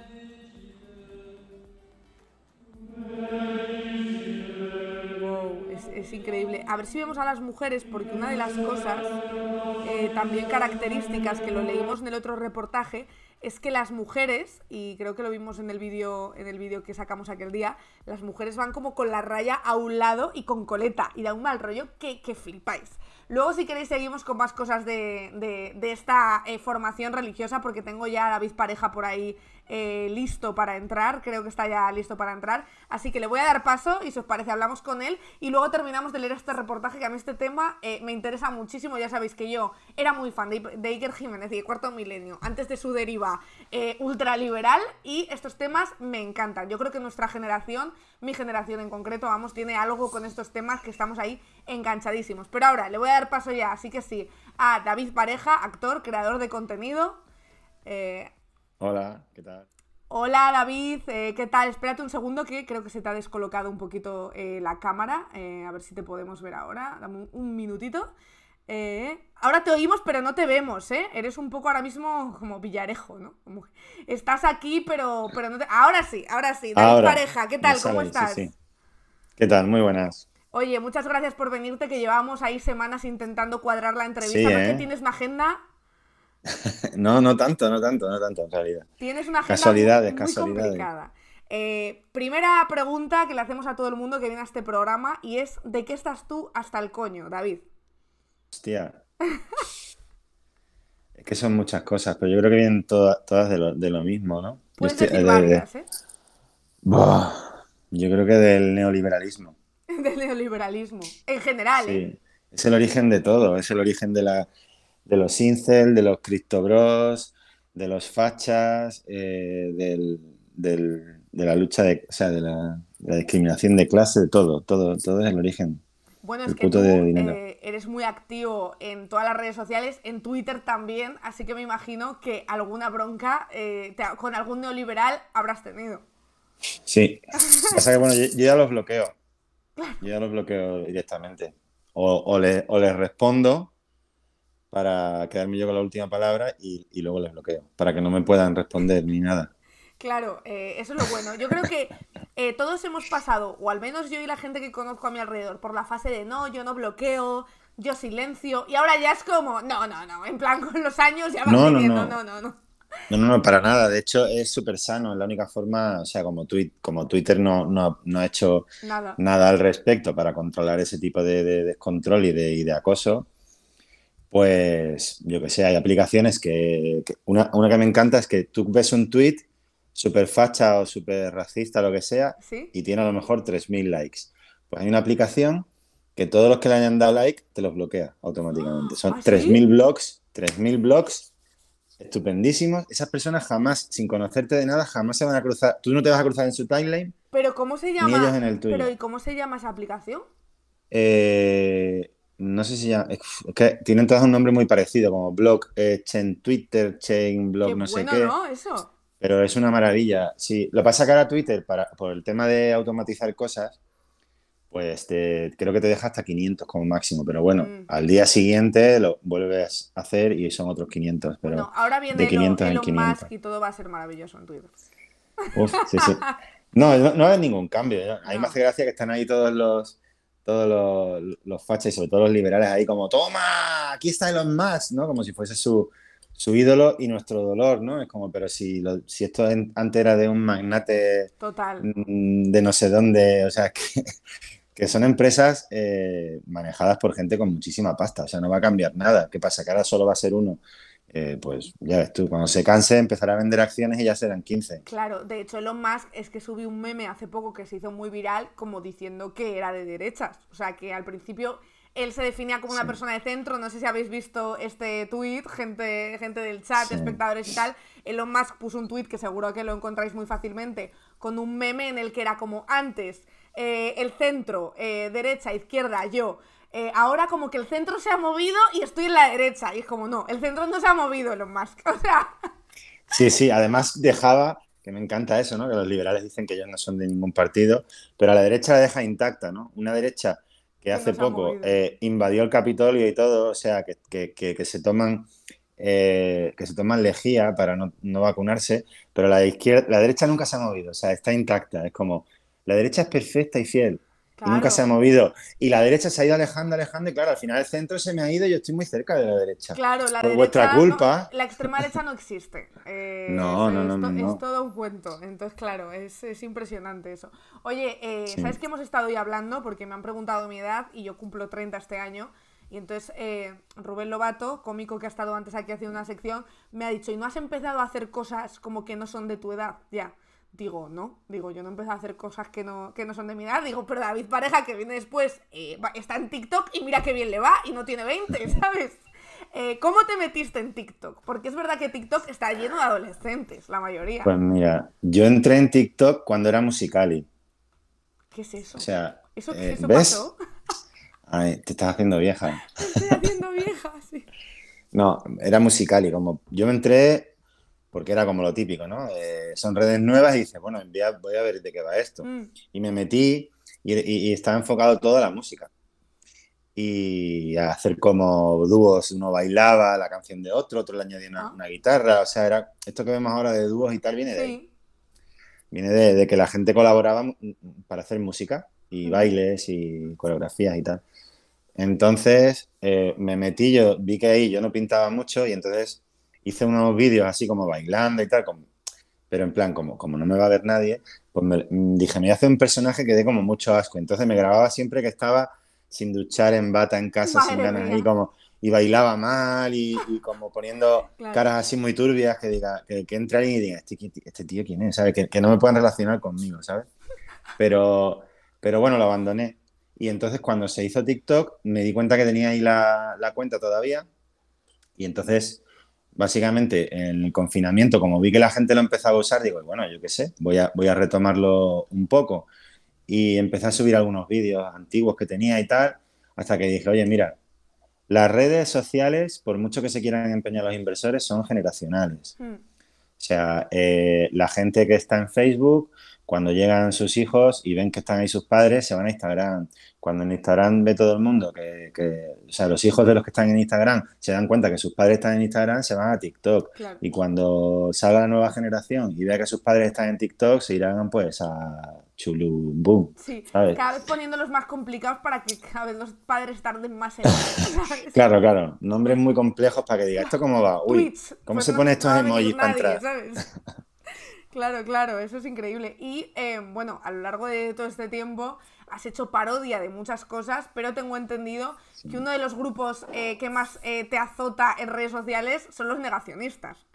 Wow, es, increíble. A ver si vemos a las mujeres, porque una de las cosas eh, también características que lo leímos en el otro reportaje es que las mujeres, y creo que lo vimos en el vídeo en el vídeo que sacamos aquel día, las mujeres van como con la raya a un lado y con coleta, y da un mal rollo que, que flipáis. Luego, si queréis, seguimos con más cosas de, esta eh, formación religiosa, porque tengo ya a David Pareja por ahí eh, listo para entrar, creo que está ya listo para entrar, así que le voy a dar paso y si os parece hablamos con él y luego terminamos de leer este reportaje que a mí este tema eh, me interesa muchísimo, ya sabéis que yo era muy fan de, Iker Jiménez y de Cuarto Milenio, antes de su deriva eh, ultraliberal y estos temas me encantan, yo creo que nuestra generación, mi generación en concreto, vamos, tiene algo con estos temas que estamos ahí enganchadísimos, pero ahora le voy a dar paso ya, así que sí, a David Pareja, actor, creador de contenido. Eh, Hola, ¿qué tal? Hola David, eh, ¿qué tal? Espérate un segundo que creo que se te ha descolocado un poquito eh, la cámara. Eh, a ver si te podemos ver ahora. Dame un, minutito. ahora te oímos, pero no te vemos, ¿eh? Eres un poco ahora mismo como villarejo, ¿no? estás aquí, pero, pero no te... Ahora sí, ahora sí. David ahora, Pareja, ¿qué tal? ¿Cómo estás? Sí, sí. ¿Qué tal? Muy buenas. Oye, muchas gracias por venirte, que llevábamos ahí semanas intentando cuadrar la entrevista. tienes una agenda *laughs* no, no tanto, no tanto, no tanto en realidad. Tienes una agenda muy, complicada. Eh, primera pregunta que le hacemos a todo el mundo que viene a este programa y es ¿de qué estás tú hasta el coño, David? Hostia. es que son muchas cosas, pero yo creo que vienen todas, de, lo, mismo, ¿no? Puedes yo, ¿eh? ¿eh? yo creo que del neoliberalismo. *laughs* del neoliberalismo, en general. Sí. ¿eh? Es el origen de todo, es el origen de la de los incel, de los criptobros, de los fachas, eh, de la lucha, de, o sea, de la, discriminación de clase, de todo, todo, todo es el origen. Bueno, es que tú eh, eres muy activo en todas las redes sociales, en Twitter también, así que me imagino que alguna bronca eh, con algún neoliberal habrás tenido. Sí, sea *laughs* que bueno, yo, ya los bloqueo, yo ya los bloqueo directamente, o, o les respondo, para quedarme yo con la última palabra y, y luego les bloqueo, para que no me puedan responder ni nada. Claro, eh, eso es lo bueno. Yo creo que eh, todos hemos pasado, o al menos yo y la gente que conozco a mi alrededor, por la fase de no, yo no bloqueo, yo silencio, y ahora ya es como, no, no, no, en plan con los años ya va no, no, no, no, no. No, no, no, para nada. De hecho, es súper sano. Es la única forma, o sea, como, como Twitter no, no, ha hecho nada. al respecto para controlar ese tipo de, descontrol y de, y de acoso, pues yo que sé, hay aplicaciones que, una, que me encanta es que tú ves un tweet súper facha o súper racista, lo que sea, y tiene a lo mejor 3.000 likes. Pues hay una aplicación que todos los que le hayan dado like te los bloquea automáticamente. Son 3.000 ¿Ah, blogs, 3.000 blogs estupendísimos. Esas personas jamás, sin conocerte de nada, jamás se van a cruzar. Tú no te vas a cruzar en su timeline. Pero ¿cómo se llama? en el Pero ¿y cómo se llama esa aplicación? Eh, no sé si ya, tienen todos un nombre muy parecido, como blog, eh, chain Twitter, chain blog, no sé qué. ¿no? Eso. Pero es una maravilla. Sí, lo pasa que ahora Twitter, para, por el tema de automatizar cosas, pues creo que te deja hasta 500 como máximo. Pero bueno, mm. al día siguiente lo vuelves a hacer y son otros 500. Pero ahora viene de 500 en 500. y todo va a ser maravilloso en Twitter. sí, sí. *laughs* No, no, hay ningún cambio. ¿eh? A mí me hace gracia que están ahí todos los todos los, fachas y sobre todo los liberales ahí como, toma, aquí está los más ¿no? Como si fuese su, ídolo y nuestro dolor, ¿no? Es como, pero si, si esto antes era de un magnate Total. Mm, de no sé dónde, o sea, *laughs* que, que son empresas eh, manejadas por gente con muchísima pasta, o sea, no va a cambiar nada. que pasa? Que ahora solo va a ser uno eh, pues ya ves tú, cuando se canse empezará a vender acciones y ya serán 15. Claro, de hecho Elon Musk es que subió un meme hace poco que se hizo muy viral como diciendo que era de derechas. O sea, que al principio él se definía como una persona de centro, no sé si habéis visto este tweet gente, gente del chat, espectadores y tal, Elon Musk puso un tweet que seguro que lo encontráis muy fácilmente, con un meme en el que era como antes, eh, el centro, eh, derecha, izquierda, yo, eh, ahora como que el centro se ha movido y estoy en la derecha. Y es como, no, el centro no se ha movido, los *laughs* más. Sí, sí, además dejaba, que me encanta eso, ¿no? Que los liberales dicen que ellos no son de ningún partido, pero a la derecha la deja intacta, ¿no? Una derecha que, hace poco eh, invadió el Capitolio y todo, o sea, que, se toman... Eh, que se toman lejía para no, vacunarse, pero la izquierda, la derecha nunca se ha movido, o sea, está intacta, es como, la derecha es perfecta y fiel, Nunca se ha movido. Y la derecha se ha ido alejando, alejando, y claro, al final el centro se me ha ido y yo estoy muy cerca de la derecha. Claro, la Por derecha vuestra culpa. la extrema derecha no existe. *laughs* Eh, no, no, no, Es todo un cuento. Entonces, claro, es, impresionante eso. Oye, eh, ¿sabes que hemos estado hoy hablando? Porque me han preguntado mi edad y yo cumplo 30 este año. Y entonces eh, Rubén Lobato, cómico que ha estado antes aquí haciendo una sección, me ha dicho, ¿y no has empezado a hacer cosas como que no son de tu edad? Ya digo, no, digo, yo no empecé a hacer cosas que no, no son de mi edad, digo, pero David Pareja, que viene después, eh, está en TikTok y mira qué bien le va y no tiene 20, *laughs* ¿sabes? Eh, ¿Cómo te metiste en TikTok? Porque es verdad que TikTok está lleno de adolescentes, la mayoría. Pues mira, yo entré en TikTok cuando era musicali. ¿Qué es eso? O sea, ¿eso, eh, ¿eso *laughs* te estás haciendo vieja. Te *laughs* estoy haciendo vieja, sí. No, era musicali, como yo entré porque era como lo típico, ¿no? Eh, son redes nuevas y dices, bueno, voy a, voy a ver de qué va esto. Mm. Y me metí y, estaba enfocado todo a la música. Y a hacer como dúos, uno bailaba la canción de otro, otro le añadía una, ah. guitarra, o sea, era esto que vemos ahora de dúos y tal viene de ahí. Viene de, que la gente colaboraba para hacer música y mm. bailes y coreografías y tal. Entonces eh, me metí, yo vi que ahí yo no pintaba mucho y entonces hice unos vídeos así como bailando y tal, pero en plan, como, como no me va a ver nadie, pues mm, dije, me voy a hacer un personaje que dé como mucho asco. Entonces me grababa siempre que estaba sin duchar, en bata, en casa, sin ganas, y como, y bailaba mal y, *laughs* como poniendo caras así muy turbias que diga, que, que alguien y diga, este, este, tío quién es, Que, no me puedan relacionar conmigo, ¿sabes? Pero, pero bueno, lo abandoné. Y entonces cuando se hizo TikTok me di cuenta que tenía ahí la, la cuenta todavía y entonces básicamente en el confinamiento, como vi que la gente lo empezaba a usar, digo, bueno, yo qué sé, voy a, voy a retomarlo un poco. Y empecé a subir algunos vídeos antiguos que tenía y tal, hasta que dije, oye, mira, las redes sociales, por mucho que se quieran empeñar los inversores, son generacionales. Hmm. O sea, eh, la gente que está en Facebook cuando llegan sus hijos y ven que están ahí sus padres, se van a Instagram. Cuando en Instagram ve todo el mundo que, o sea, los hijos de los que están en Instagram se dan cuenta que sus padres están en Instagram, se van a TikTok. Y cuando salga la nueva generación y vea que sus padres están en TikTok, se irán pues a chulum Sí, ¿sabes? cada vez poniéndolos más complicados para que cada vez los padres tarden más en. *laughs* claro, claro. Nombres muy complejos para que diga, ¿esto cómo va? Uy, ¿cómo pues se pone estos emojis para entrar? *laughs* Claro, claro, eso es increíble. Y em, bueno, a lo largo de todo este tiempo has hecho parodia de muchas cosas, pero tengo entendido que uno de los grupos eh, que más eh, te azota en redes sociales son los negacionistas.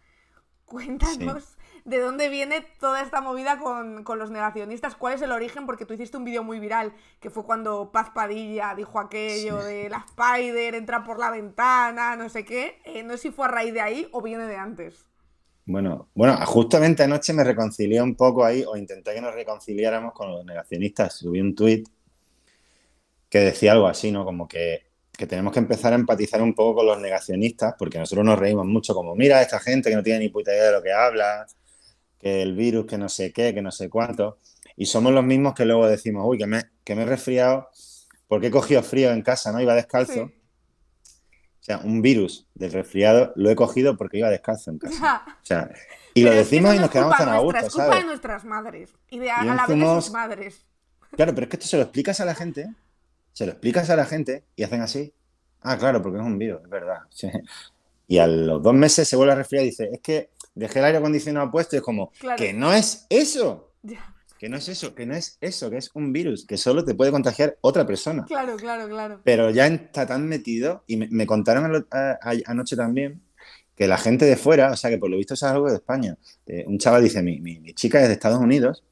Cuéntanos de dónde viene toda esta movida con, los negacionistas, cuál es el origen, porque tú hiciste un vídeo muy viral, que fue cuando Paz Padilla dijo aquello de la Spider, entra por la ventana, no sé qué. Eh, no sé si fue a raíz de ahí o viene de antes. Bueno, bueno, justamente anoche me reconcilié un poco ahí, o intenté que nos reconciliáramos con los negacionistas. Subí un tuit que decía algo así, ¿no? Como que, que, tenemos que empezar a empatizar un poco con los negacionistas, porque nosotros nos reímos mucho, como, mira, esta gente que no tiene ni puta idea de lo que habla, que el virus, que no sé qué, que no sé cuánto. Y somos los mismos que luego decimos, uy, que me, que me he resfriado, porque he cogido frío en casa, ¿no? Iba descalzo. O sea, un virus del resfriado lo he cogido porque iba descalzo en casa. *laughs* O sea, y lo decimos y nos quedamos tan a gusto, Es culpa de nuestras madres y de a la vez sus madres. Claro, pero es que esto se lo explicas a la gente, se lo explicas a la gente y hacen así. Ah, claro, porque es un virus, es verdad. *laughs* Y a los dos meses se vuelve a resfriar y dice, es que dejé el aire acondicionado puesto y es como, que no es eso que no es eso, que no es eso, que es un virus, que solo te puede contagiar otra persona. Claro, claro, claro. Pero ya está tan metido, y me, contaron anoche también, que la gente de fuera, o sea, que por lo visto es algo de España. Eh, un chaval dice, mi, chica es de Estados Unidos,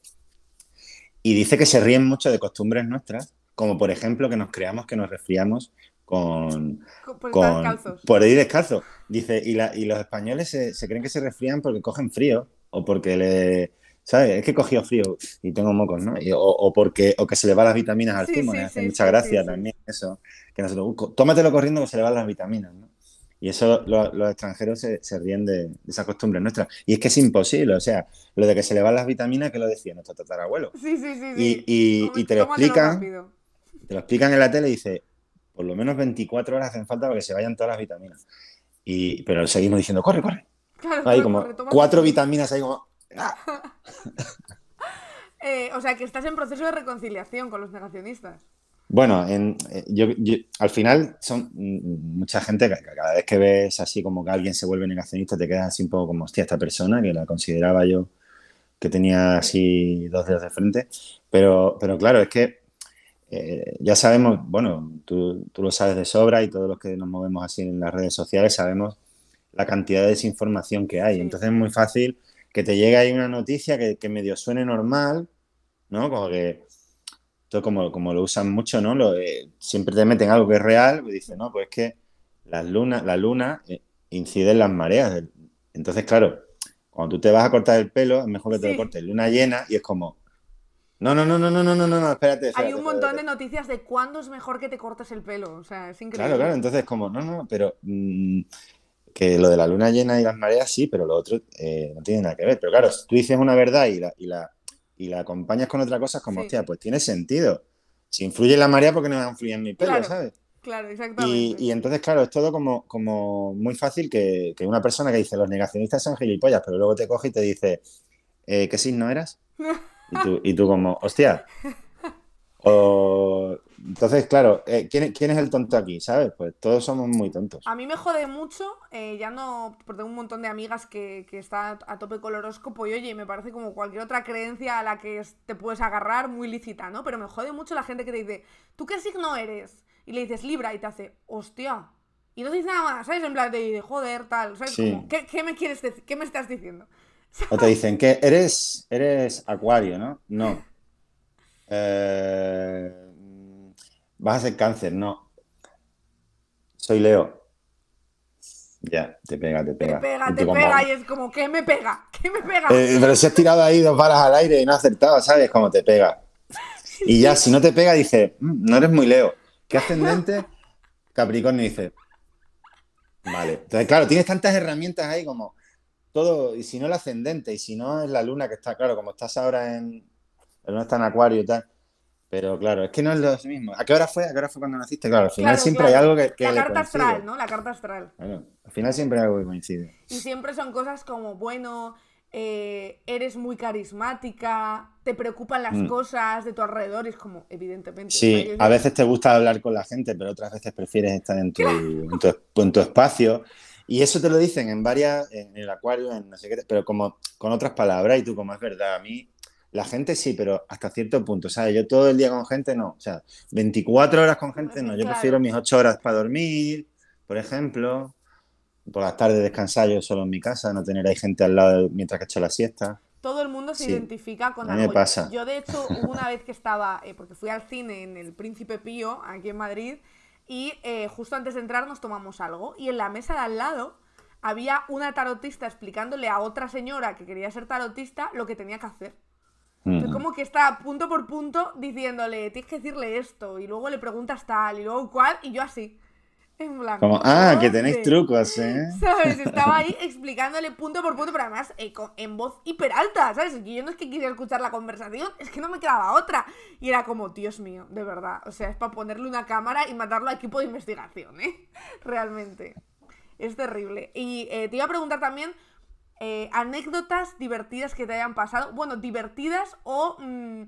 y dice que se ríen mucho de costumbres nuestras, como por ejemplo que nos creamos que nos resfriamos con... Por, con, por ir descalzo. Dice, y, y los españoles se, se creen que se resfrían porque cogen frío o porque le ¿sabes? Es que he cogido frío y tengo mocos, ¿no? o, porque, o que se le van las vitaminas al sí, me ¿eh? hace mucha gracia también eso. Que nosotros, tómatelo corriendo que se le van las vitaminas, ¿no? Y eso los extranjeros se, ríen de, esas costumbres nuestras Y es que es imposible, o sea, lo de que se le van las vitaminas, que lo decía nuestro tatarabuelo. Sí, sí, sí. Y, te lo explican, te lo explican en la tele y dice, por lo menos 24 horas hacen falta para que se vayan todas las vitaminas. Y, pero seguimos diciendo, corre, corre. Claro, Hay como cuatro vitaminas ahí como *laughs* Eh, o sea, que estás en proceso de reconciliación con los negacionistas. Bueno, eh, yo, al final son mm, mucha gente que, cada vez que ves así como que alguien se vuelve negacionista te quedas así un poco como, hostia, esta persona que la consideraba yo que tenía así dos dedos de frente. Pero, pero claro, es que eh, ya sabemos, bueno, tú, tú, lo sabes de sobra y todos los que nos movemos así en las redes sociales sabemos la cantidad de desinformación que hay. Entonces es muy fácil que te llega ahí una noticia que, que medio suene normal, ¿no? Como que esto como, como lo usan mucho, ¿no? Lo, eh, siempre te meten algo que es real, y pues dices, no, pues es que las luna la luna eh, incide en las mareas. Entonces, claro, cuando tú te vas a cortar el pelo, es mejor que te lo cortes luna llena y es como, no, no, no, no, no, no, no, no, espérate, Hay un montón de noticias de cuándo es mejor que te cortes el pelo, o sea, es increíble. Claro, claro, entonces como, no, no, pero mm, que lo de la luna llena y las mareas sí, pero lo otro eh, no tiene nada que ver. Pero claro, si tú dices una verdad y la, y la, acompañas con otra cosa, es como, hostia, pues tiene sentido. Si influye la marea, porque no va en mi pelo, ¿sabes? Claro, exactamente. Y, entonces, claro, es todo como, como muy fácil que, que, una persona que dice los negacionistas son gilipollas, pero luego te coge y te dice, eh, ¿qué signo eras? *laughs* Y tú, y tú como, hostia, o entonces, claro, eh, ¿quién, es el tonto aquí? ¿Sabes? Pues todos somos muy tontos. A mí me jode mucho, eh, ya no, porque tengo un montón de amigas que, que están a tope con y oye, me parece como cualquier otra creencia a la que te puedes agarrar muy lícita, ¿no? Pero me jode mucho la gente que te dice, ¿tú qué signo eres? Y le dices Libra y te hace, hostia. Y no dices dice nada más, ¿sabes? En plan de, joder, tal, ¿sabes? Como, ¿qué, me quieres decir? ¿Qué me estás diciendo? O te dicen que eres, eres acuario, ¿no? No. *laughs* Eh vas a ser cáncer, no. Soy Leo. Ya, te pega, te pega. Te pega, te, pega, y es como, ¿qué me pega? ¿Qué me pega? Eh, pero si has tirado ahí dos balas al aire y no has acertado, ¿sabes? Como te pega. *laughs* Y ya, si no te pega, dice, mm, no eres muy Leo. ¿Qué ascendente? *laughs* Capricornio dice, vale. Entonces, claro, tienes tantas herramientas ahí como todo, y si no el ascendente, y si no es la luna que está, claro, como estás ahora en, la luna está en acuario y tal, pero claro, es que no es lo mismo. ¿A qué hora fue? ¿A qué hora fue cuando naciste? Claro, al final siempre hay algo que, que La carta astral, ¿no? La carta astral. Bueno, al final siempre hay algo que coincide. Y siempre son cosas como, bueno, eh, eres muy carismática, te preocupan las mm. cosas de tu alrededor, es como, evidentemente. Sí, a veces te gusta hablar con la gente, pero otras veces prefieres estar en tu, en tu, en tu espacio. Y eso te lo dicen en varias, en el acuario, en no sé qué, pero como con otras palabras, y tú como es verdad, a mí la gente sí, pero hasta cierto punto, sea, Yo todo el día con gente no, o sea, 24 horas con gente no, yo prefiero mis 8 horas para dormir, por ejemplo, por las tardes descansar yo solo en mi casa, no tener ahí gente al lado mientras que echo la siesta. Todo el mundo se identifica con algo. Yo, de hecho, una *laughs* vez que estaba, eh, porque fui al cine en el Príncipe Pío, aquí en Madrid, y eh, justo antes de entrar nos tomamos algo, y en la mesa de al lado había una tarotista explicándole a otra señora que quería ser tarotista lo que tenía que hacer es Como que está punto por punto diciéndole, tienes que decirle esto, y luego le preguntas tal, y luego cual, y yo así. En blanco. Como, ah, que tenéis trucos, ¿eh? *laughs* ¿Sabes? Estaba ahí *laughs* explicándole punto por punto, pero además eh, en voz hiper alta, ¿sabes? Y yo no es que quisiera escuchar la conversación, es que no me quedaba otra. Y era como, Dios mío, de verdad. O sea, es para ponerle una cámara y matarlo a equipo de investigación, ¿eh? *laughs* Realmente. Es terrible. Y eh, te iba a preguntar también eh, anécdotas divertidas que te hayan pasado, bueno, divertidas o mm,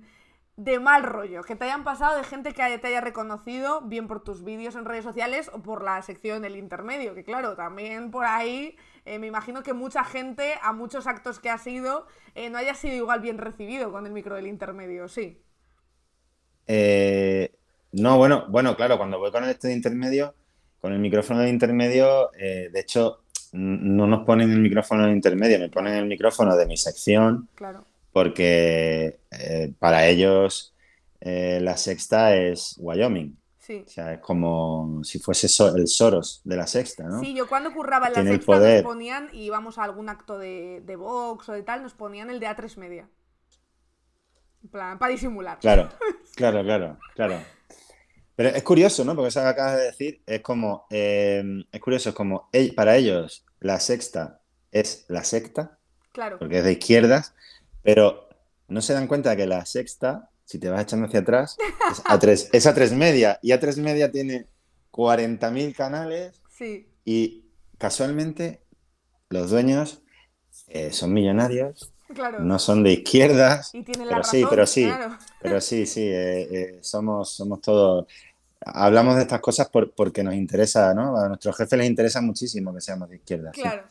de mal rollo, que te hayan pasado de gente que te haya reconocido, bien por tus vídeos en redes sociales o por la sección del intermedio, que claro, también por ahí eh, me imagino que mucha gente a muchos actos que ha sido eh, no haya sido igual bien recibido con el micro del intermedio, sí. no, bueno, bueno, claro, cuando voy con el intermedio, con el micrófono del intermedio, de hecho, no nos ponen el micrófono en intermedio, me ponen el micrófono de mi sección. Claro. Porque eh, para ellos eh, la sexta es Wyoming. Sí. O sea, es como si fuese el Soros de la sexta, ¿no? Sí, yo cuando curraba en la sexta nos ponían, y íbamos a algún acto de, box o de tal, nos ponían el de A3 media. plan, para disimular. Claro, *laughs* claro, claro, claro. Pero es curioso, ¿no? Porque eso que acabas de decir es como. Eh, es curioso, es como. Para ellos, la sexta es la secta, claro. porque es de izquierdas, pero no se dan cuenta que la sexta, si te vas echando hacia atrás, es a tres, *laughs* es media, y a tres media tiene 40.000 canales, sí. y casualmente los dueños eh, son millonarios, Claro. no son de izquierdas. pero, sí, pero sí, pero sí, sí, eh, eh, somos, somos todos hablamos de estas cosas porque nos interesa, ¿no? A nuestros jefes les interesa muchísimo que seamos de izquierda. Claro.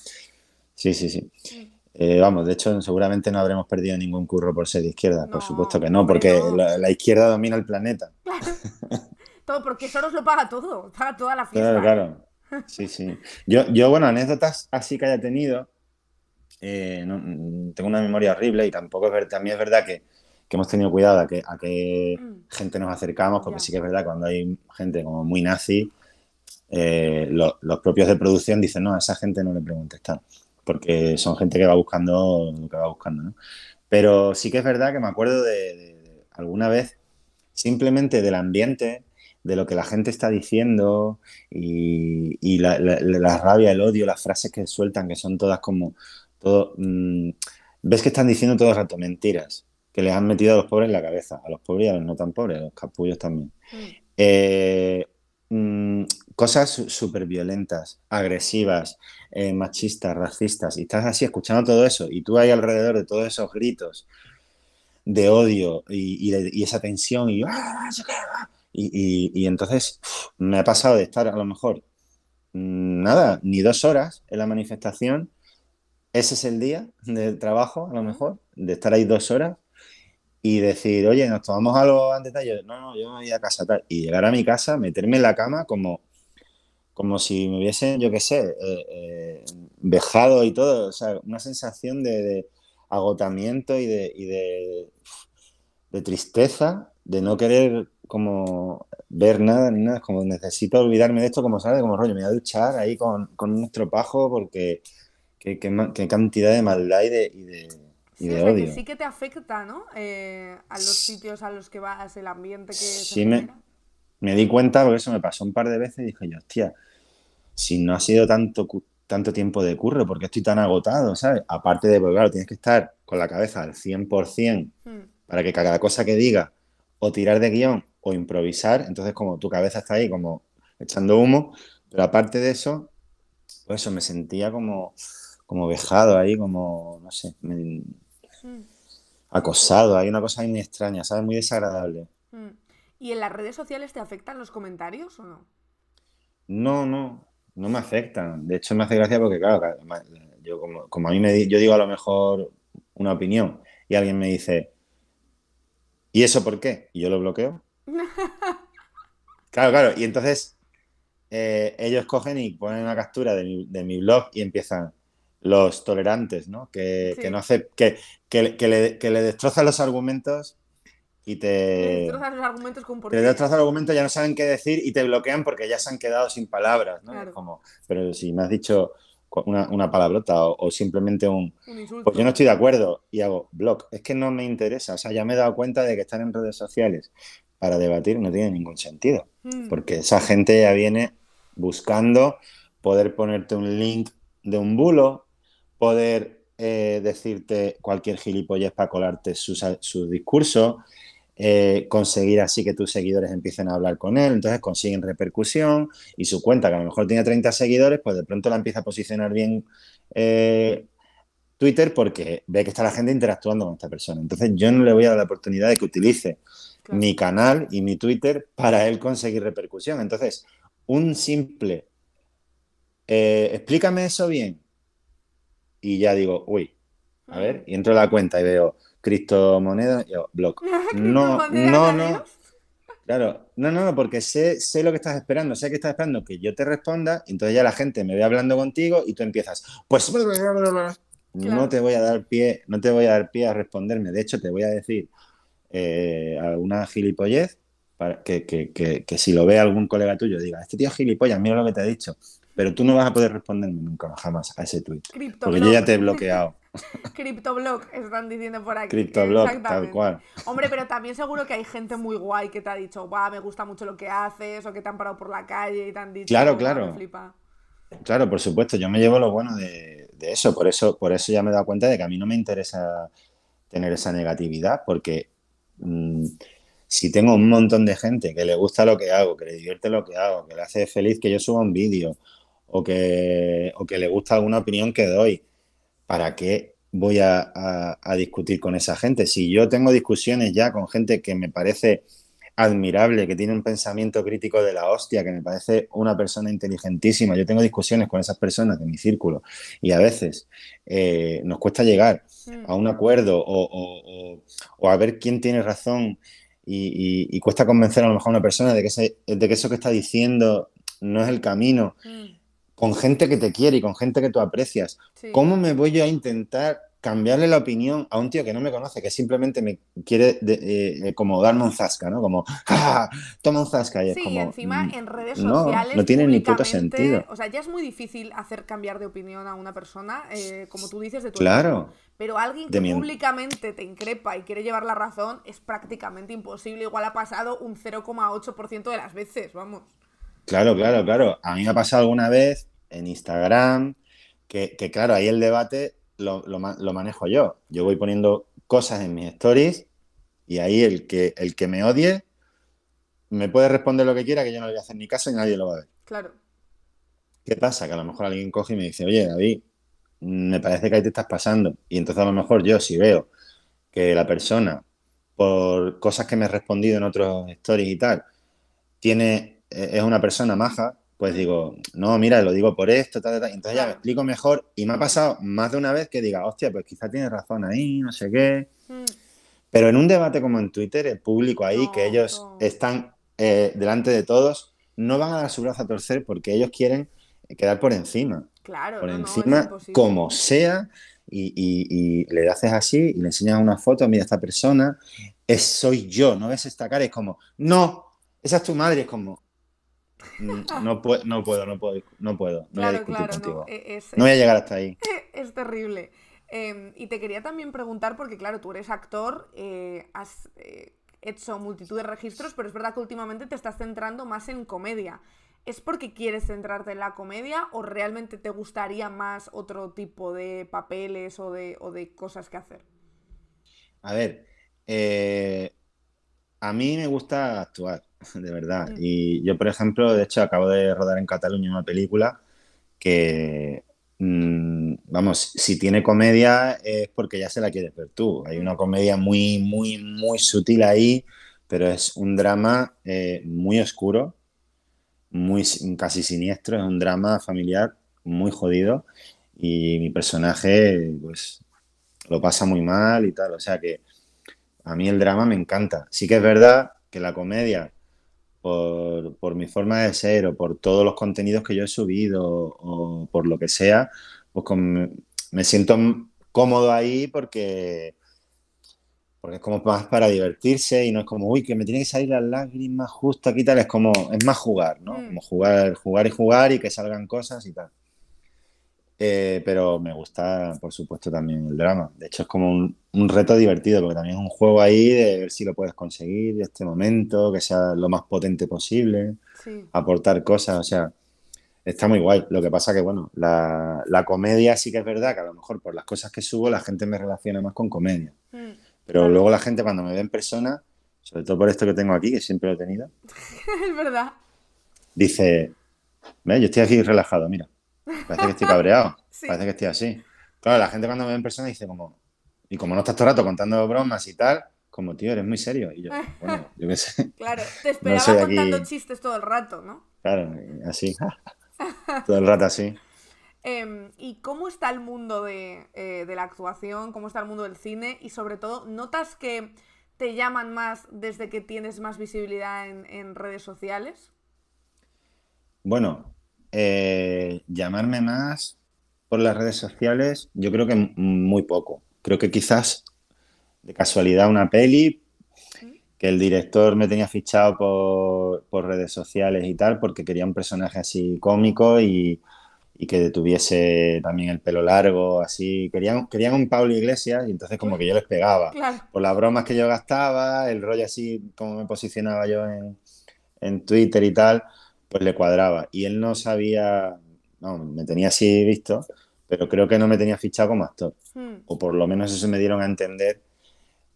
Sí, sí, sí. Eh, vamos, de hecho, seguramente no habremos perdido ningún curro por ser de izquierda, por supuesto que no, porque La, izquierda domina el planeta. Claro. *laughs* todo, porque nos lo paga todo, paga toda la fiesta. Claro, claro. Sí, sí. Yo, yo bueno, anécdotas así que haya tenido, eh, mm, tengo una memoria horrible y tampoco es verdad, también es verdad que que hemos tenido cuidado a qué, mm. gente nos acercamos, porque sí que es verdad, cuando hay gente como muy nazi, eh, los propios de producción dicen, no, a esa gente no le preguntes tal, porque son gente que va buscando lo que va buscando, ¿no? Pero sí que es verdad que me acuerdo de, alguna vez simplemente del ambiente, de lo que la gente está diciendo y, la, rabia, el odio, las frases que sueltan, que son todas como, todo, mm, ves que están diciendo todo el rato mentiras que les han metido a los pobres en la cabeza, a los pobres y a los no tan pobres, a los capullos también. Mm. Eh, mm, cosas súper violentas, agresivas, eh, machistas, racistas, y estás así escuchando todo eso, y tú ahí alrededor de todos esos gritos de odio y, esa tensión, ah, ah". y, y, y entonces me ha pasado de estar a lo mejor mm, nada, ni dos horas en la manifestación, ese es el día del trabajo, a lo mejor, de estar ahí dos horas y decir, oye, nos tomamos algo antes de no, no, yo me voy a casa tal, y llegar a mi casa, meterme en la cama como, como si me hubiesen, yo qué sé, vejado eh, eh, y todo, o sea, una sensación de, agotamiento y de, de, tristeza, de no querer como ver nada ni nada, como necesito olvidarme de esto, como sabes, como rollo, me voy a duchar ahí con, con un estropajo porque qué, cantidad de maldad y de sí, Que te afecta, ¿no? Eh, a los sitios a los que vas, el ambiente que... Sí, se me, me, di cuenta porque eso me pasó un par de veces y dije yo, hostia, si no ha sido tanto, tanto tiempo de curro, qué estoy tan agotado, ¿sabes? Aparte de, pues claro, tienes que estar con la cabeza al 100% hmm. para que cada cosa que diga o tirar de guión o improvisar, entonces como tu cabeza está ahí como echando humo, pero aparte de eso, pues eso, me sentía como, como vejado ahí, como, no sé, me, Mm. Acosado, hay una cosa muy extraña, ¿sabes? Muy desagradable. Mm. ¿Y en las redes sociales te afectan los comentarios o no? No, no, no me afectan. De hecho, me hace gracia porque, claro, yo como, a mí me yo digo a lo mejor una opinión y alguien me dice, ¿y eso por qué? Y yo lo bloqueo. *laughs* claro, claro. Y entonces eh, ellos cogen y ponen una captura de mi blog y empiezan, los tolerantes, ¿no? Que, no hace, que, le, que le destrozan los argumentos y te... destrozan los argumentos ya no saben qué decir y te bloquean porque ya se han quedado sin palabras, Como, pero si me has dicho una, una palabrota o, simplemente un... Pues yo no estoy de acuerdo y hago blog. Es que no me interesa. O sea, ya me he dado cuenta de que estar en redes sociales para debatir no tiene ningún sentido. Mm. Porque esa gente ya viene buscando poder ponerte un link de un bulo poder eh, decirte cualquier gilipollez para colarte su discurso. Eh, conseguir así que tus seguidores empiecen a hablar con él, entonces consiguen repercusión y su cuenta, que a lo mejor tiene 30 seguidores, pues de pronto la empieza a posicionar bien eh, Twitter porque ve que está la gente interactuando con esta persona. Entonces yo no le voy a dar la oportunidad de que utilice mi canal y mi Twitter para él conseguir repercusión. Entonces, un simple, explícame eso bien, y ya digo, uy, a ver, y entro a la cuenta y veo criptomonedas y digo, block. *laughs* No, no, no. Claro, no, no, no, porque sé, sé lo que estás esperando, sé que estás esperando que yo te responda, y entonces ya la gente me ve hablando contigo y tú empiezas, pues no te voy a dar pie, no te voy a dar pie a responderme. De hecho, te voy a decir eh, alguna gilipollez para que, que, que, que, si lo ve algún colega tuyo diga, este tío es gilipollas, mira lo que te ha dicho. Pero tú no vas a poder responderme nunca jamás a ese tweet. Porque yo ya te he bloqueado. *laughs* CryptoBlog, están diciendo por aquí. CryptoBlog, tal cual. Hombre, pero también seguro que hay gente muy guay que te ha dicho, guau, me gusta mucho lo que haces, o que te han parado por la calle y te han dicho, claro, claro. Claro, por supuesto, yo me llevo lo bueno de, eso, por eso, por eso ya me he dado cuenta de que a mí no me interesa tener esa negatividad, porque mm, si tengo un montón de gente que le gusta lo que hago, que le divierte lo que hago, que le hace feliz que yo suba un vídeo, o que, le gusta alguna opinión que doy. ¿Para qué voy a, discutir con esa gente? Si yo tengo discusiones ya con gente que me parece admirable, que tiene un pensamiento crítico de la hostia, que me parece una persona inteligentísima, yo tengo discusiones con esas personas de mi círculo y a veces eh, nos cuesta llegar hmm. a un acuerdo o, a ver quién tiene razón y, cuesta convencer a lo mejor a una persona de que, de que eso que está diciendo no es el camino. Hmm con gente que te quiere y con gente que tú aprecias. ¿Cómo me voy yo a intentar cambiarle la opinión a un tío que no me conoce, que simplemente me quiere eh, eh, como darme un zasca, ¿no? Como, *laughs* Toma un zasca. Y es sí, encima mm, en redes sociales. No, tiene ni puto sentido. O sea, ya es muy difícil hacer cambiar de opinión a una persona, eh, como tú dices, de tu Claro. Pero alguien que públicamente te increpa y quiere llevar la razón es prácticamente imposible. Igual ha pasado un 0,8% de las veces, vamos. Claro, claro, claro. A mí me ha pasado alguna vez en Instagram, que, claro, ahí el debate lo, manejo yo. Yo voy poniendo cosas en mis stories y ahí el que, el que me odie me puede responder lo que quiera, que yo no le voy a hacer ni caso y nadie lo va a ver. Claro. ¿Qué pasa? Que a lo mejor alguien coge y me dice, oye, David, me parece que ahí te estás pasando. Y entonces a lo mejor yo si veo que la persona, por cosas que me he respondido en otros stories y tal, tiene, e-, es una persona maja, pues digo, no, mira, lo digo por esto, tal, tal, entonces ya me explico mejor y me ha pasado más de una vez que diga, hostia, pues quizá tienes razón ahí, no sé qué. Mm. Pero en un debate como en Twitter, el público ahí, que ellos están eh, delante de todos, no van a dar su brazo a torcer porque ellos quieren eh, quedar por encima. Claro, por encima, como sea, y, le haces así y le enseñas una foto, mira, esta persona, soy yo, no ves esta cara, es como, no, esa es tu madre, es como, Mm, no, no puedo, no puedo, no puedo. No voy a llegar hasta ahí. *laughs* Es terrible. Em, y te quería también preguntar, porque claro, tú eres actor, eh, has eh, hecho multitud de registros, pero es verdad que últimamente te estás centrando más en comedia. ¿Es porque quieres centrarte en la comedia o realmente te gustaría más otro tipo de papeles o de, o de cosas que hacer? A ver, eh, a mí me gusta actuar, de verdad. Mm. Y yo, por ejemplo, de hecho, acabo de rodar en Cataluña una película que, mm, vamos, si tiene comedia es porque ya se la quieres ver tú. Hay una mm. comedia muy, muy, muy sutil ahí, pero es un drama eh, muy oscuro, muy casi siniestro, es un drama familiar muy jodido y mi personaje, pues, lo pasa muy mal y tal. O sea que a mí el drama me encanta. Sí que es verdad que la comedia, por, mi forma de ser o por todos los contenidos que yo he subido o, por lo que sea, pues me siento cómodo ahí porque, porque es como más para divertirse y no es como, uy, que me tiene que salir las lágrimas justo aquí tal, es como, es más jugar, ¿no? Mm. Como jugar, jugar y jugar y que salgan cosas y tal. Eh, pero me gusta, por supuesto, también el drama. De hecho, es como un, reto divertido, porque también es un juego ahí de ver si lo puedes conseguir en este momento, que sea lo más potente posible, aportar cosas, o sea, está muy guay. Lo que pasa que, bueno, la, comedia sí que es verdad, que a lo mejor por las cosas que subo la gente me relaciona más con comedia. Mm, pero luego la gente cuando me ve en persona, sobre todo por esto que tengo aquí, que siempre lo he tenido, *laughs* es verdad. Dice, yo estoy aquí relajado, mira. Parece que estoy cabreado. *laughs* Parece que estoy así. Claro, la gente cuando me ve en persona dice como, y como no estás todo el rato contando bromas y tal, como tío, eres muy serio. Y yo, bueno, *laughs* yo qué sé. Claro, te *laughs* esperaba contando chistes todo el rato, ¿no? Claro, así. todo el rato así. Em, ¿Y cómo está el mundo de, eh, de, la actuación? ¿Cómo está el mundo del cine? Y sobre todo, ¿notas que te llaman más desde que tienes más visibilidad en redes sociales? Bueno, eh, llamarme más por las redes sociales, yo creo que muy poco. Creo que quizás de casualidad una peli que el director me tenía fichado por, redes sociales y tal, porque quería un personaje así cómico y, que tuviese también el pelo largo, así. Querían, querían un Pablo Iglesias y entonces como que yo les pegaba. Por las bromas que yo gastaba, el rollo así como me posicionaba yo en Twitter y tal pues le cuadraba. Y él no sabía, no, me tenía así visto, pero creo que no me tenía fichado como actor. Hmm. O por lo menos eso me dieron a entender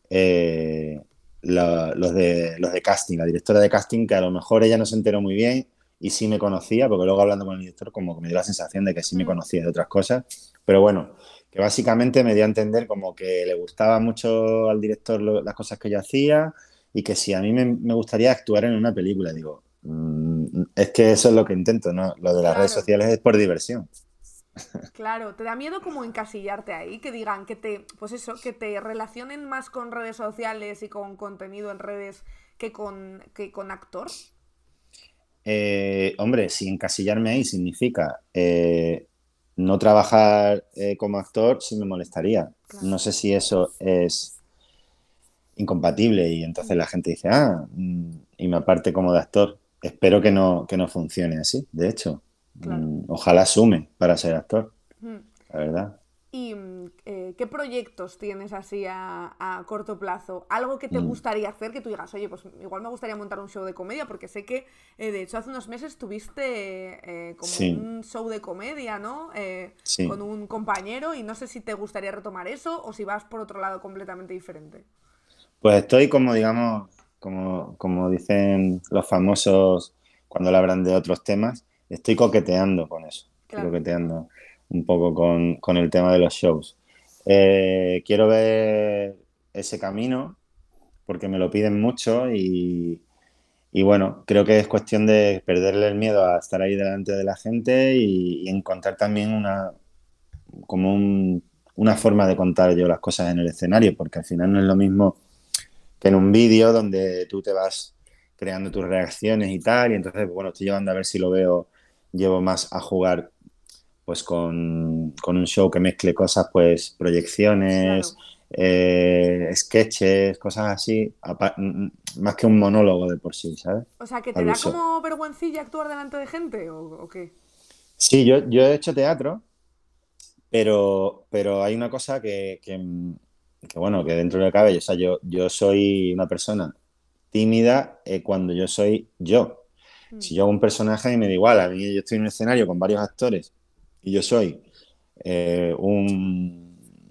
eh, los, de, los de casting, la directora de casting, que a lo mejor ella no se enteró muy bien y sí me conocía, porque luego hablando con el director como que me dio la sensación de que sí me hmm. conocía de otras cosas. Pero bueno, que básicamente me dio a entender como que le gustaba mucho al director las cosas que yo hacía y que si a mí me, gustaría actuar en una película, digo, mm, es que eso es lo que intento, ¿no? Lo de las redes sociales es por diversión. *laughs* Claro, te da miedo como encasillarte ahí, que digan que te, pues eso, que te relacionen más con redes sociales y con contenido en redes que con, que con actor. Eh, hombre, si encasillarme ahí significa eh, no trabajar eh, como actor, sí me molestaría. No sé si eso es incompatible y entonces la gente dice, ah, mm", y me aparte como de actor espero que no, no funcione así, de hecho. Mm, ojalá sume para ser actor, mm. la verdad. ¿Y mm, eh, qué proyectos tienes así a, corto plazo? ¿Algo que te gustaría hacer que tú digas, oye, pues igual me gustaría montar un show de comedia? Porque sé que, eh, de hecho, hace unos meses tuviste eh, como un show de comedia, ¿no? Con un compañero y no sé si te gustaría retomar eso o si vas por otro lado completamente diferente. Pues estoy como, digamos, como, como dicen los famosos cuando hablan de otros temas, estoy coqueteando con eso, coqueteando un poco con, con, el tema de los shows. Eh, quiero ver ese camino porque me lo piden mucho y, y, bueno, creo que es cuestión de perderle el miedo a estar ahí delante de la gente y, y encontrar también una, como un, una forma de contar yo las cosas en el escenario, porque al final no es lo mismo que en un vídeo donde tú te vas creando tus reacciones y tal. Y entonces, pues, bueno, estoy llevando a ver si lo veo, llevo más a jugar pues con, un show que mezcle cosas, pues proyecciones, eh, sketches, cosas así, mm, mm, más que un monólogo de por sí, ¿sabes? O sea, que te da como vergüencilla actuar delante de gente o, qué? Sí, yo, yo, he hecho teatro, pero, pero hay una cosa que, que bueno, que dentro de la cabe, o sea, yo, yo soy una persona tímida eh, cuando yo soy yo. Mm. Si yo hago un personaje y me da igual, a mí yo estoy en un escenario con varios actores y yo soy eh, un,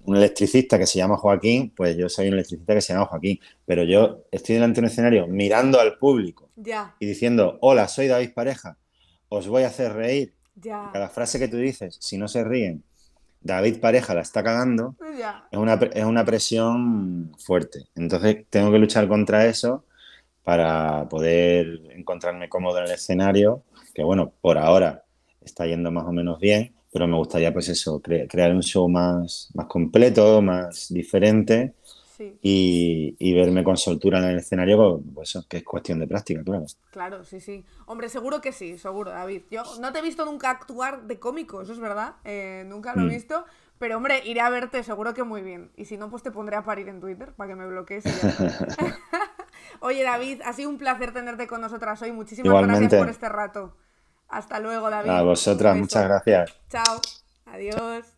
electricista que se llama Joaquín, pues yo soy un electricista que se llama Joaquín, pero yo estoy delante de un escenario mirando al público y diciendo, hola, soy David Pareja, os voy a hacer reír. Cada frase que tú dices, si no se ríen, David Pareja la está cagando, es, una, es una presión fuerte. Entonces tengo que luchar contra eso para poder encontrarme cómodo en el escenario, que bueno, por ahora está yendo más o menos bien, pero me gustaría pues eso, crear un show más, más completo, más diferente y, verme con soltura en el escenario, pues, pues que es cuestión de práctica, claro. Claro, sí, sí. Hombre, seguro que sí, seguro, David. Yo no te he visto nunca actuar de cómico, eso es verdad, eh, nunca lo he mm. visto, pero hombre, iré a verte, seguro que muy bien. Y si no, pues te pondré a parir en Twitter para que me bloquees. *laughs* *laughs* Oye, David, ha sido un placer tenerte con nosotras hoy. Muchísimas gracias por este rato. Hasta luego, David. A vosotras, muchas gracias. Chao. Adiós.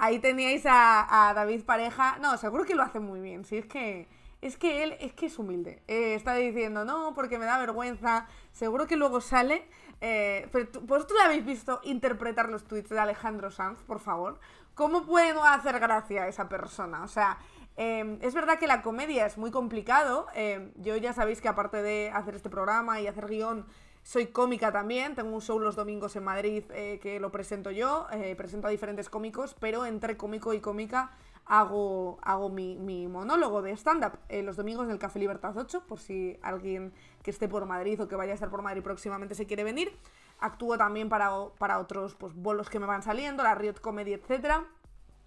Ahí teníais a, David Pareja. No, seguro que lo hace muy bien. Si es que. Es que él es que es humilde. Eh, está diciendo, no, porque me da vergüenza. Seguro que luego sale. Eh, tú vosotros habéis visto interpretar los tweets de Alejandro Sanz, por favor. ¿Cómo puedo hacer gracia a esa persona? O sea, em, es verdad que la comedia es muy complicado. Em, yo ya sabéis que aparte de hacer este programa y hacer guión, soy cómica también, tengo un show los domingos en Madrid eh, que lo presento yo, eh, presento a diferentes cómicos, pero entre cómico y cómica hago, hago mi, monólogo de stand-up eh, los domingos en el Café Libertad 8, por si alguien que esté por Madrid o que vaya a estar por Madrid próximamente se quiere venir. Actúo también para, para otros pues, bolos que me van saliendo, la Riot Comedy, etc.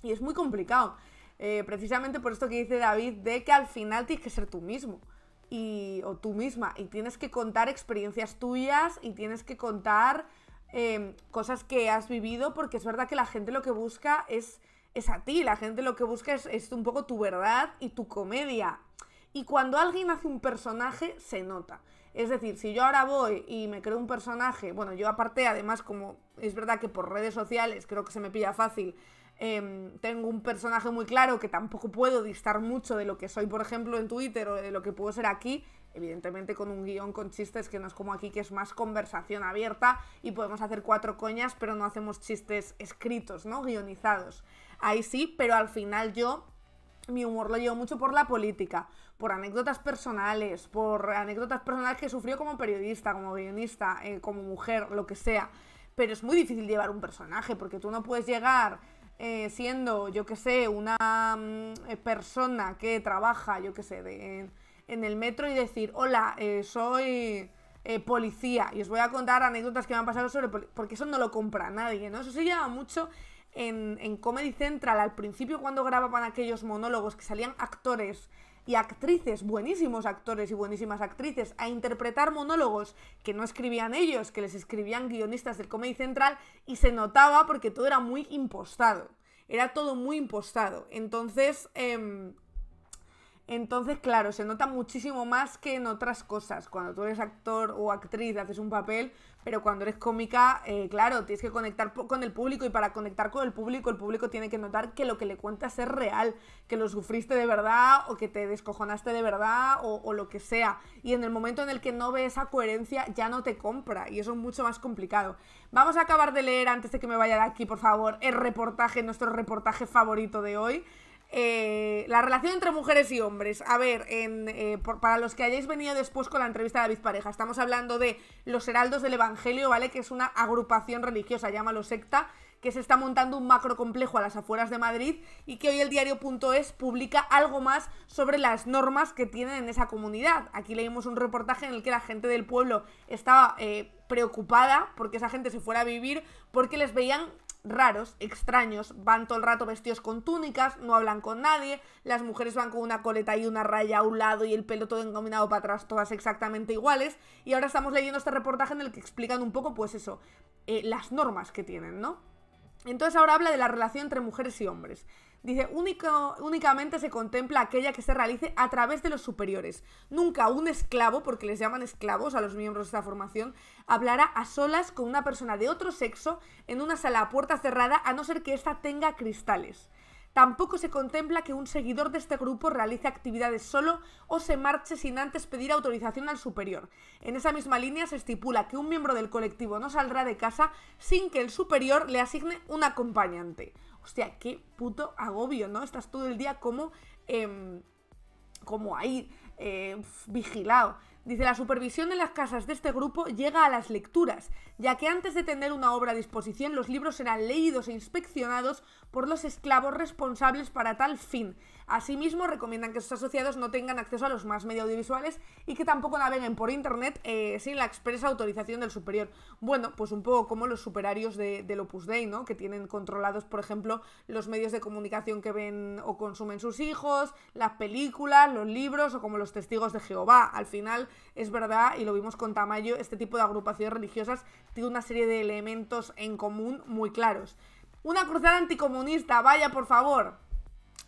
Y es muy complicado, precisamente por esto que dice David, de que al final tienes que ser tú mismo o tú misma y tienes que contar experiencias tuyas y tienes que contar em, cosas que has vivido porque es verdad que la gente lo que busca es, es a ti, la gente lo que busca es, es un poco tu verdad y tu comedia. Y cuando alguien hace un personaje se nota. Es decir, si yo ahora voy y me creo un personaje, bueno, yo aparte, además, como es verdad que por redes sociales creo que se me pilla fácil Em, tengo un personaje muy claro que tampoco puedo distar mucho de lo que soy, por ejemplo, en Twitter o de lo que puedo ser aquí. Evidentemente con un guión con chistes que no es como aquí, que es más conversación abierta y podemos hacer cuatro coñas, pero no hacemos chistes escritos, ¿no? Guionizados. Ahí sí, pero al final yo mi humor lo llevo mucho por la política, por anécdotas personales, por anécdotas personales que sufrió como periodista, como guionista, eh, como mujer, lo que sea. Pero es muy difícil llevar un personaje porque tú no puedes llegar eh, siendo, yo que sé, una mm, eh, persona que trabaja, yo que sé, de, en, el metro y decir, hola, eh, soy policía y os voy a contar anécdotas que me han pasado sobre... porque eso no lo compra nadie, ¿no? Eso se lleva mucho en, en Comedy Central al principio cuando grababan aquellos monólogos que salían actores y actrices, buenísimos actores y buenísimas actrices, a interpretar monólogos que no escribían ellos, que les escribían guionistas del Comedy Central, y se notaba porque todo era muy impostado. Era todo muy impostado. Entonces, em, entonces, claro, se nota muchísimo más que en otras cosas. Cuando tú eres actor o actriz, haces un papel, pero cuando eres cómica, eh, claro, tienes que conectar con el público y para conectar con el público, el público tiene que notar que lo que le cuentas es real, que lo sufriste de verdad o que te descojonaste de verdad o, o lo que sea. Y en el momento en el que no ve esa coherencia, ya no te compra y eso es mucho más complicado. Vamos a acabar de leer, antes de que me vaya de aquí, por favor, el reportaje, nuestro reportaje favorito de hoy. Eh, la relación entre mujeres y hombres. A ver, eh, para los que hayáis venido después con la entrevista de David Pareja, estamos hablando de los Heraldos del Evangelio, ¿vale? Que es una agrupación religiosa, llámalo secta, que se está montando un macro complejo a las afueras de Madrid y que hoy el diario.es publica algo más sobre las normas que tienen en esa comunidad. Aquí leímos un reportaje en el que la gente del pueblo estaba... Eh, preocupada porque esa gente se fuera a vivir porque les veían raros, extraños, van todo el rato vestidos con túnicas, no hablan con nadie, las mujeres van con una coleta y una raya a un lado y el pelo todo engominado para atrás, todas exactamente iguales, y ahora estamos leyendo este reportaje en el que explican un poco, pues eso, eh, las normas que tienen, ¿no? Entonces ahora habla de la relación entre mujeres y hombres. Dice, únicamente se contempla aquella que se realice a través de los superiores. Nunca un esclavo, porque les llaman esclavos a los miembros de esta formación, hablará a solas con una persona de otro sexo en una sala a puerta cerrada, a no ser que ésta tenga cristales. Tampoco se contempla que un seguidor de este grupo realice actividades solo o se marche sin antes pedir autorización al superior. En esa misma línea se estipula que un miembro del colectivo no saldrá de casa sin que el superior le asigne un acompañante hostia, qué puto agobio, ¿no? Estás todo el día como, em, como ahí, eh, vigilado. Dice, la supervisión de las casas de este grupo llega a las lecturas, ya que antes de tener una obra a disposición, los libros serán leídos e inspeccionados por los esclavos responsables para tal fin. Asimismo, recomiendan que sus asociados no tengan acceso a los más medios audiovisuales y que tampoco naveguen por internet eh, sin la expresa autorización del superior. Bueno, pues un poco como los superarios de, del Opus Dei, ¿no? Que tienen controlados, por ejemplo, los medios de comunicación que ven o consumen sus hijos, las películas, los libros o como los testigos de Jehová. Al final, es verdad, y lo vimos con Tamayo, este tipo de agrupaciones religiosas tiene una serie de elementos en común muy claros. Una cruzada anticomunista, vaya por favor.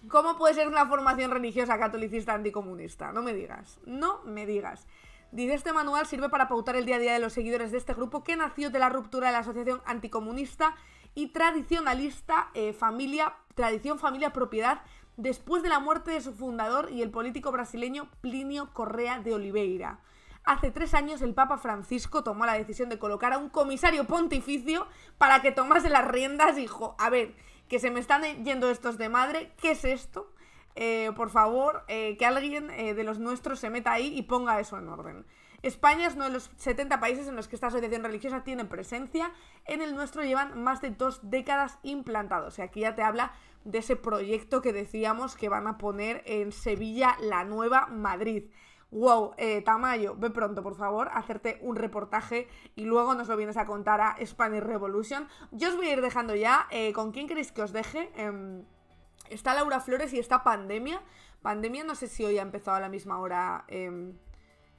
¿Cómo puede ser una formación religiosa catolicista anticomunista? No me digas, no me digas. Dice, este manual sirve para pautar el día a día de los seguidores de este grupo que nació de la ruptura de la asociación anticomunista y tradicionalista eh, familia, tradición, familia, propiedad, después de la muerte de su fundador y el político brasileño Plinio Correa de Oliveira. Hace tres años el Papa Francisco tomó la decisión de colocar a un comisario pontificio para que tomase las riendas, hijo. A ver, que se me están yendo estos de madre, ¿qué es esto? Eh, por favor, eh, que alguien eh, de los nuestros se meta ahí y ponga eso en orden. España es uno de los 70 países en los que esta asociación religiosa tiene presencia. En el nuestro llevan más de dos décadas implantados. Y aquí ya te habla de ese proyecto que decíamos que van a poner en Sevilla la nueva Madrid wow, eh, Tamayo, ve pronto, por favor, hacerte un reportaje y luego nos lo vienes a contar a Spanish Revolution. Yo os voy a ir dejando ya. Eh, ¿Con quién queréis que os deje? Em, está Laura Flores y está Pandemia. Pandemia no sé si hoy ha empezado a la misma hora em,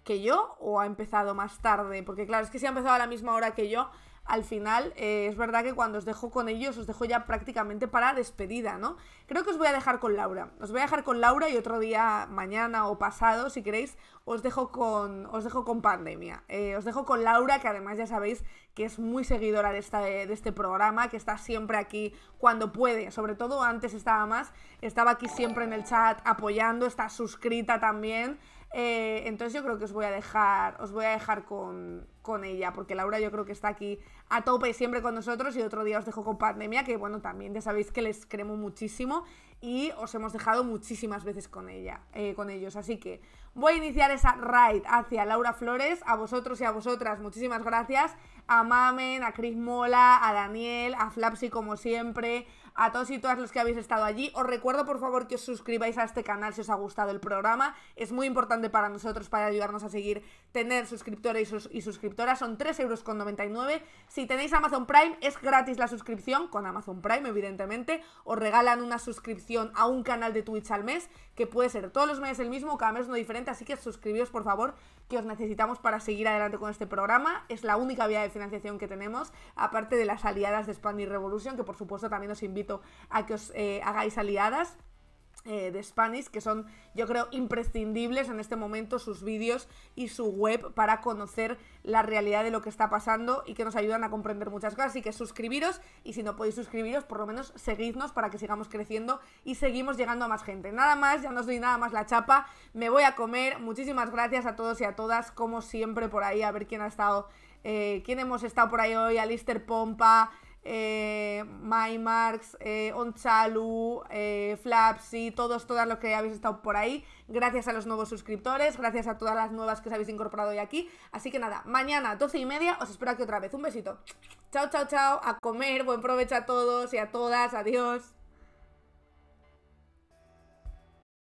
que yo o ha empezado más tarde, porque claro, es que si ha empezado a la misma hora que yo, al final eh, es verdad que cuando os dejo con ellos, os dejo ya prácticamente para despedida, ¿no? Creo que os voy a dejar con Laura. Os voy a dejar con Laura y otro día, mañana o pasado, si queréis, os dejo con, os dejo con pandemia. Eh, os dejo con Laura, que además ya sabéis que es muy seguidora de, este programa, que está siempre aquí cuando puede. Sobre todo antes estaba más, estaba aquí siempre en el chat apoyando, está suscrita también. Eh, entonces yo creo que os voy a dejar, os voy a dejar con, con ella, porque Laura yo creo que está aquí a tope siempre con nosotros y otro día os dejo con pandemia, que bueno, también ya sabéis que les cremo muchísimo y os hemos dejado muchísimas veces con ella, eh, con ellos. Así que voy a iniciar esa raid hacia Laura Flores, a vosotros y a vosotras, muchísimas gracias, a Mamen, a Chris Mola, a Daniel, a Flapsy como siempre, a todos y todas los que habéis estado allí. Os recuerdo, por favor, que os suscribáis a este canal si os ha gustado el programa. Es muy importante para nosotros, para ayudarnos a seguir, tener suscriptores y, suscriptoras. Son 3,99 euros. Si tenéis Amazon Prime, es gratis la suscripción, con Amazon Prime, evidentemente. Os regalan una suscripción a un canal de Twitch al mes, que puede ser todos los meses el mismo, cada mes uno diferente. Así que suscribíos, por favor, que os necesitamos para seguir adelante con este programa. Es la única vía de financiación que tenemos, aparte de las aliadas de y Revolution, que por supuesto también os invito a que os eh, hagáis aliadas. Eh, de Spanish, que son yo creo imprescindibles en este momento sus vídeos y su web para conocer la realidad de lo que está pasando y que nos ayudan a comprender muchas cosas. Así que suscribiros y si no podéis suscribiros, por lo menos seguidnos para que sigamos creciendo y seguimos llegando a más gente. Nada más, ya no os doy nada más la chapa, me voy a comer. Muchísimas gracias a todos y a todas, como siempre por ahí, a ver quién ha estado, eh, quién hemos estado por ahí hoy, Alister Pompa eh, My Marks, Onchalu, eh, eh, Flapsy, todos, todas los que habéis estado por ahí. Gracias a los nuevos suscriptores, gracias a todas las nuevas que os habéis incorporado hoy aquí. Así que nada, mañana 12 y media os espero aquí otra vez. Un besito. Chao, chao, chao. A comer, buen provecho a todos y a todas. Adiós.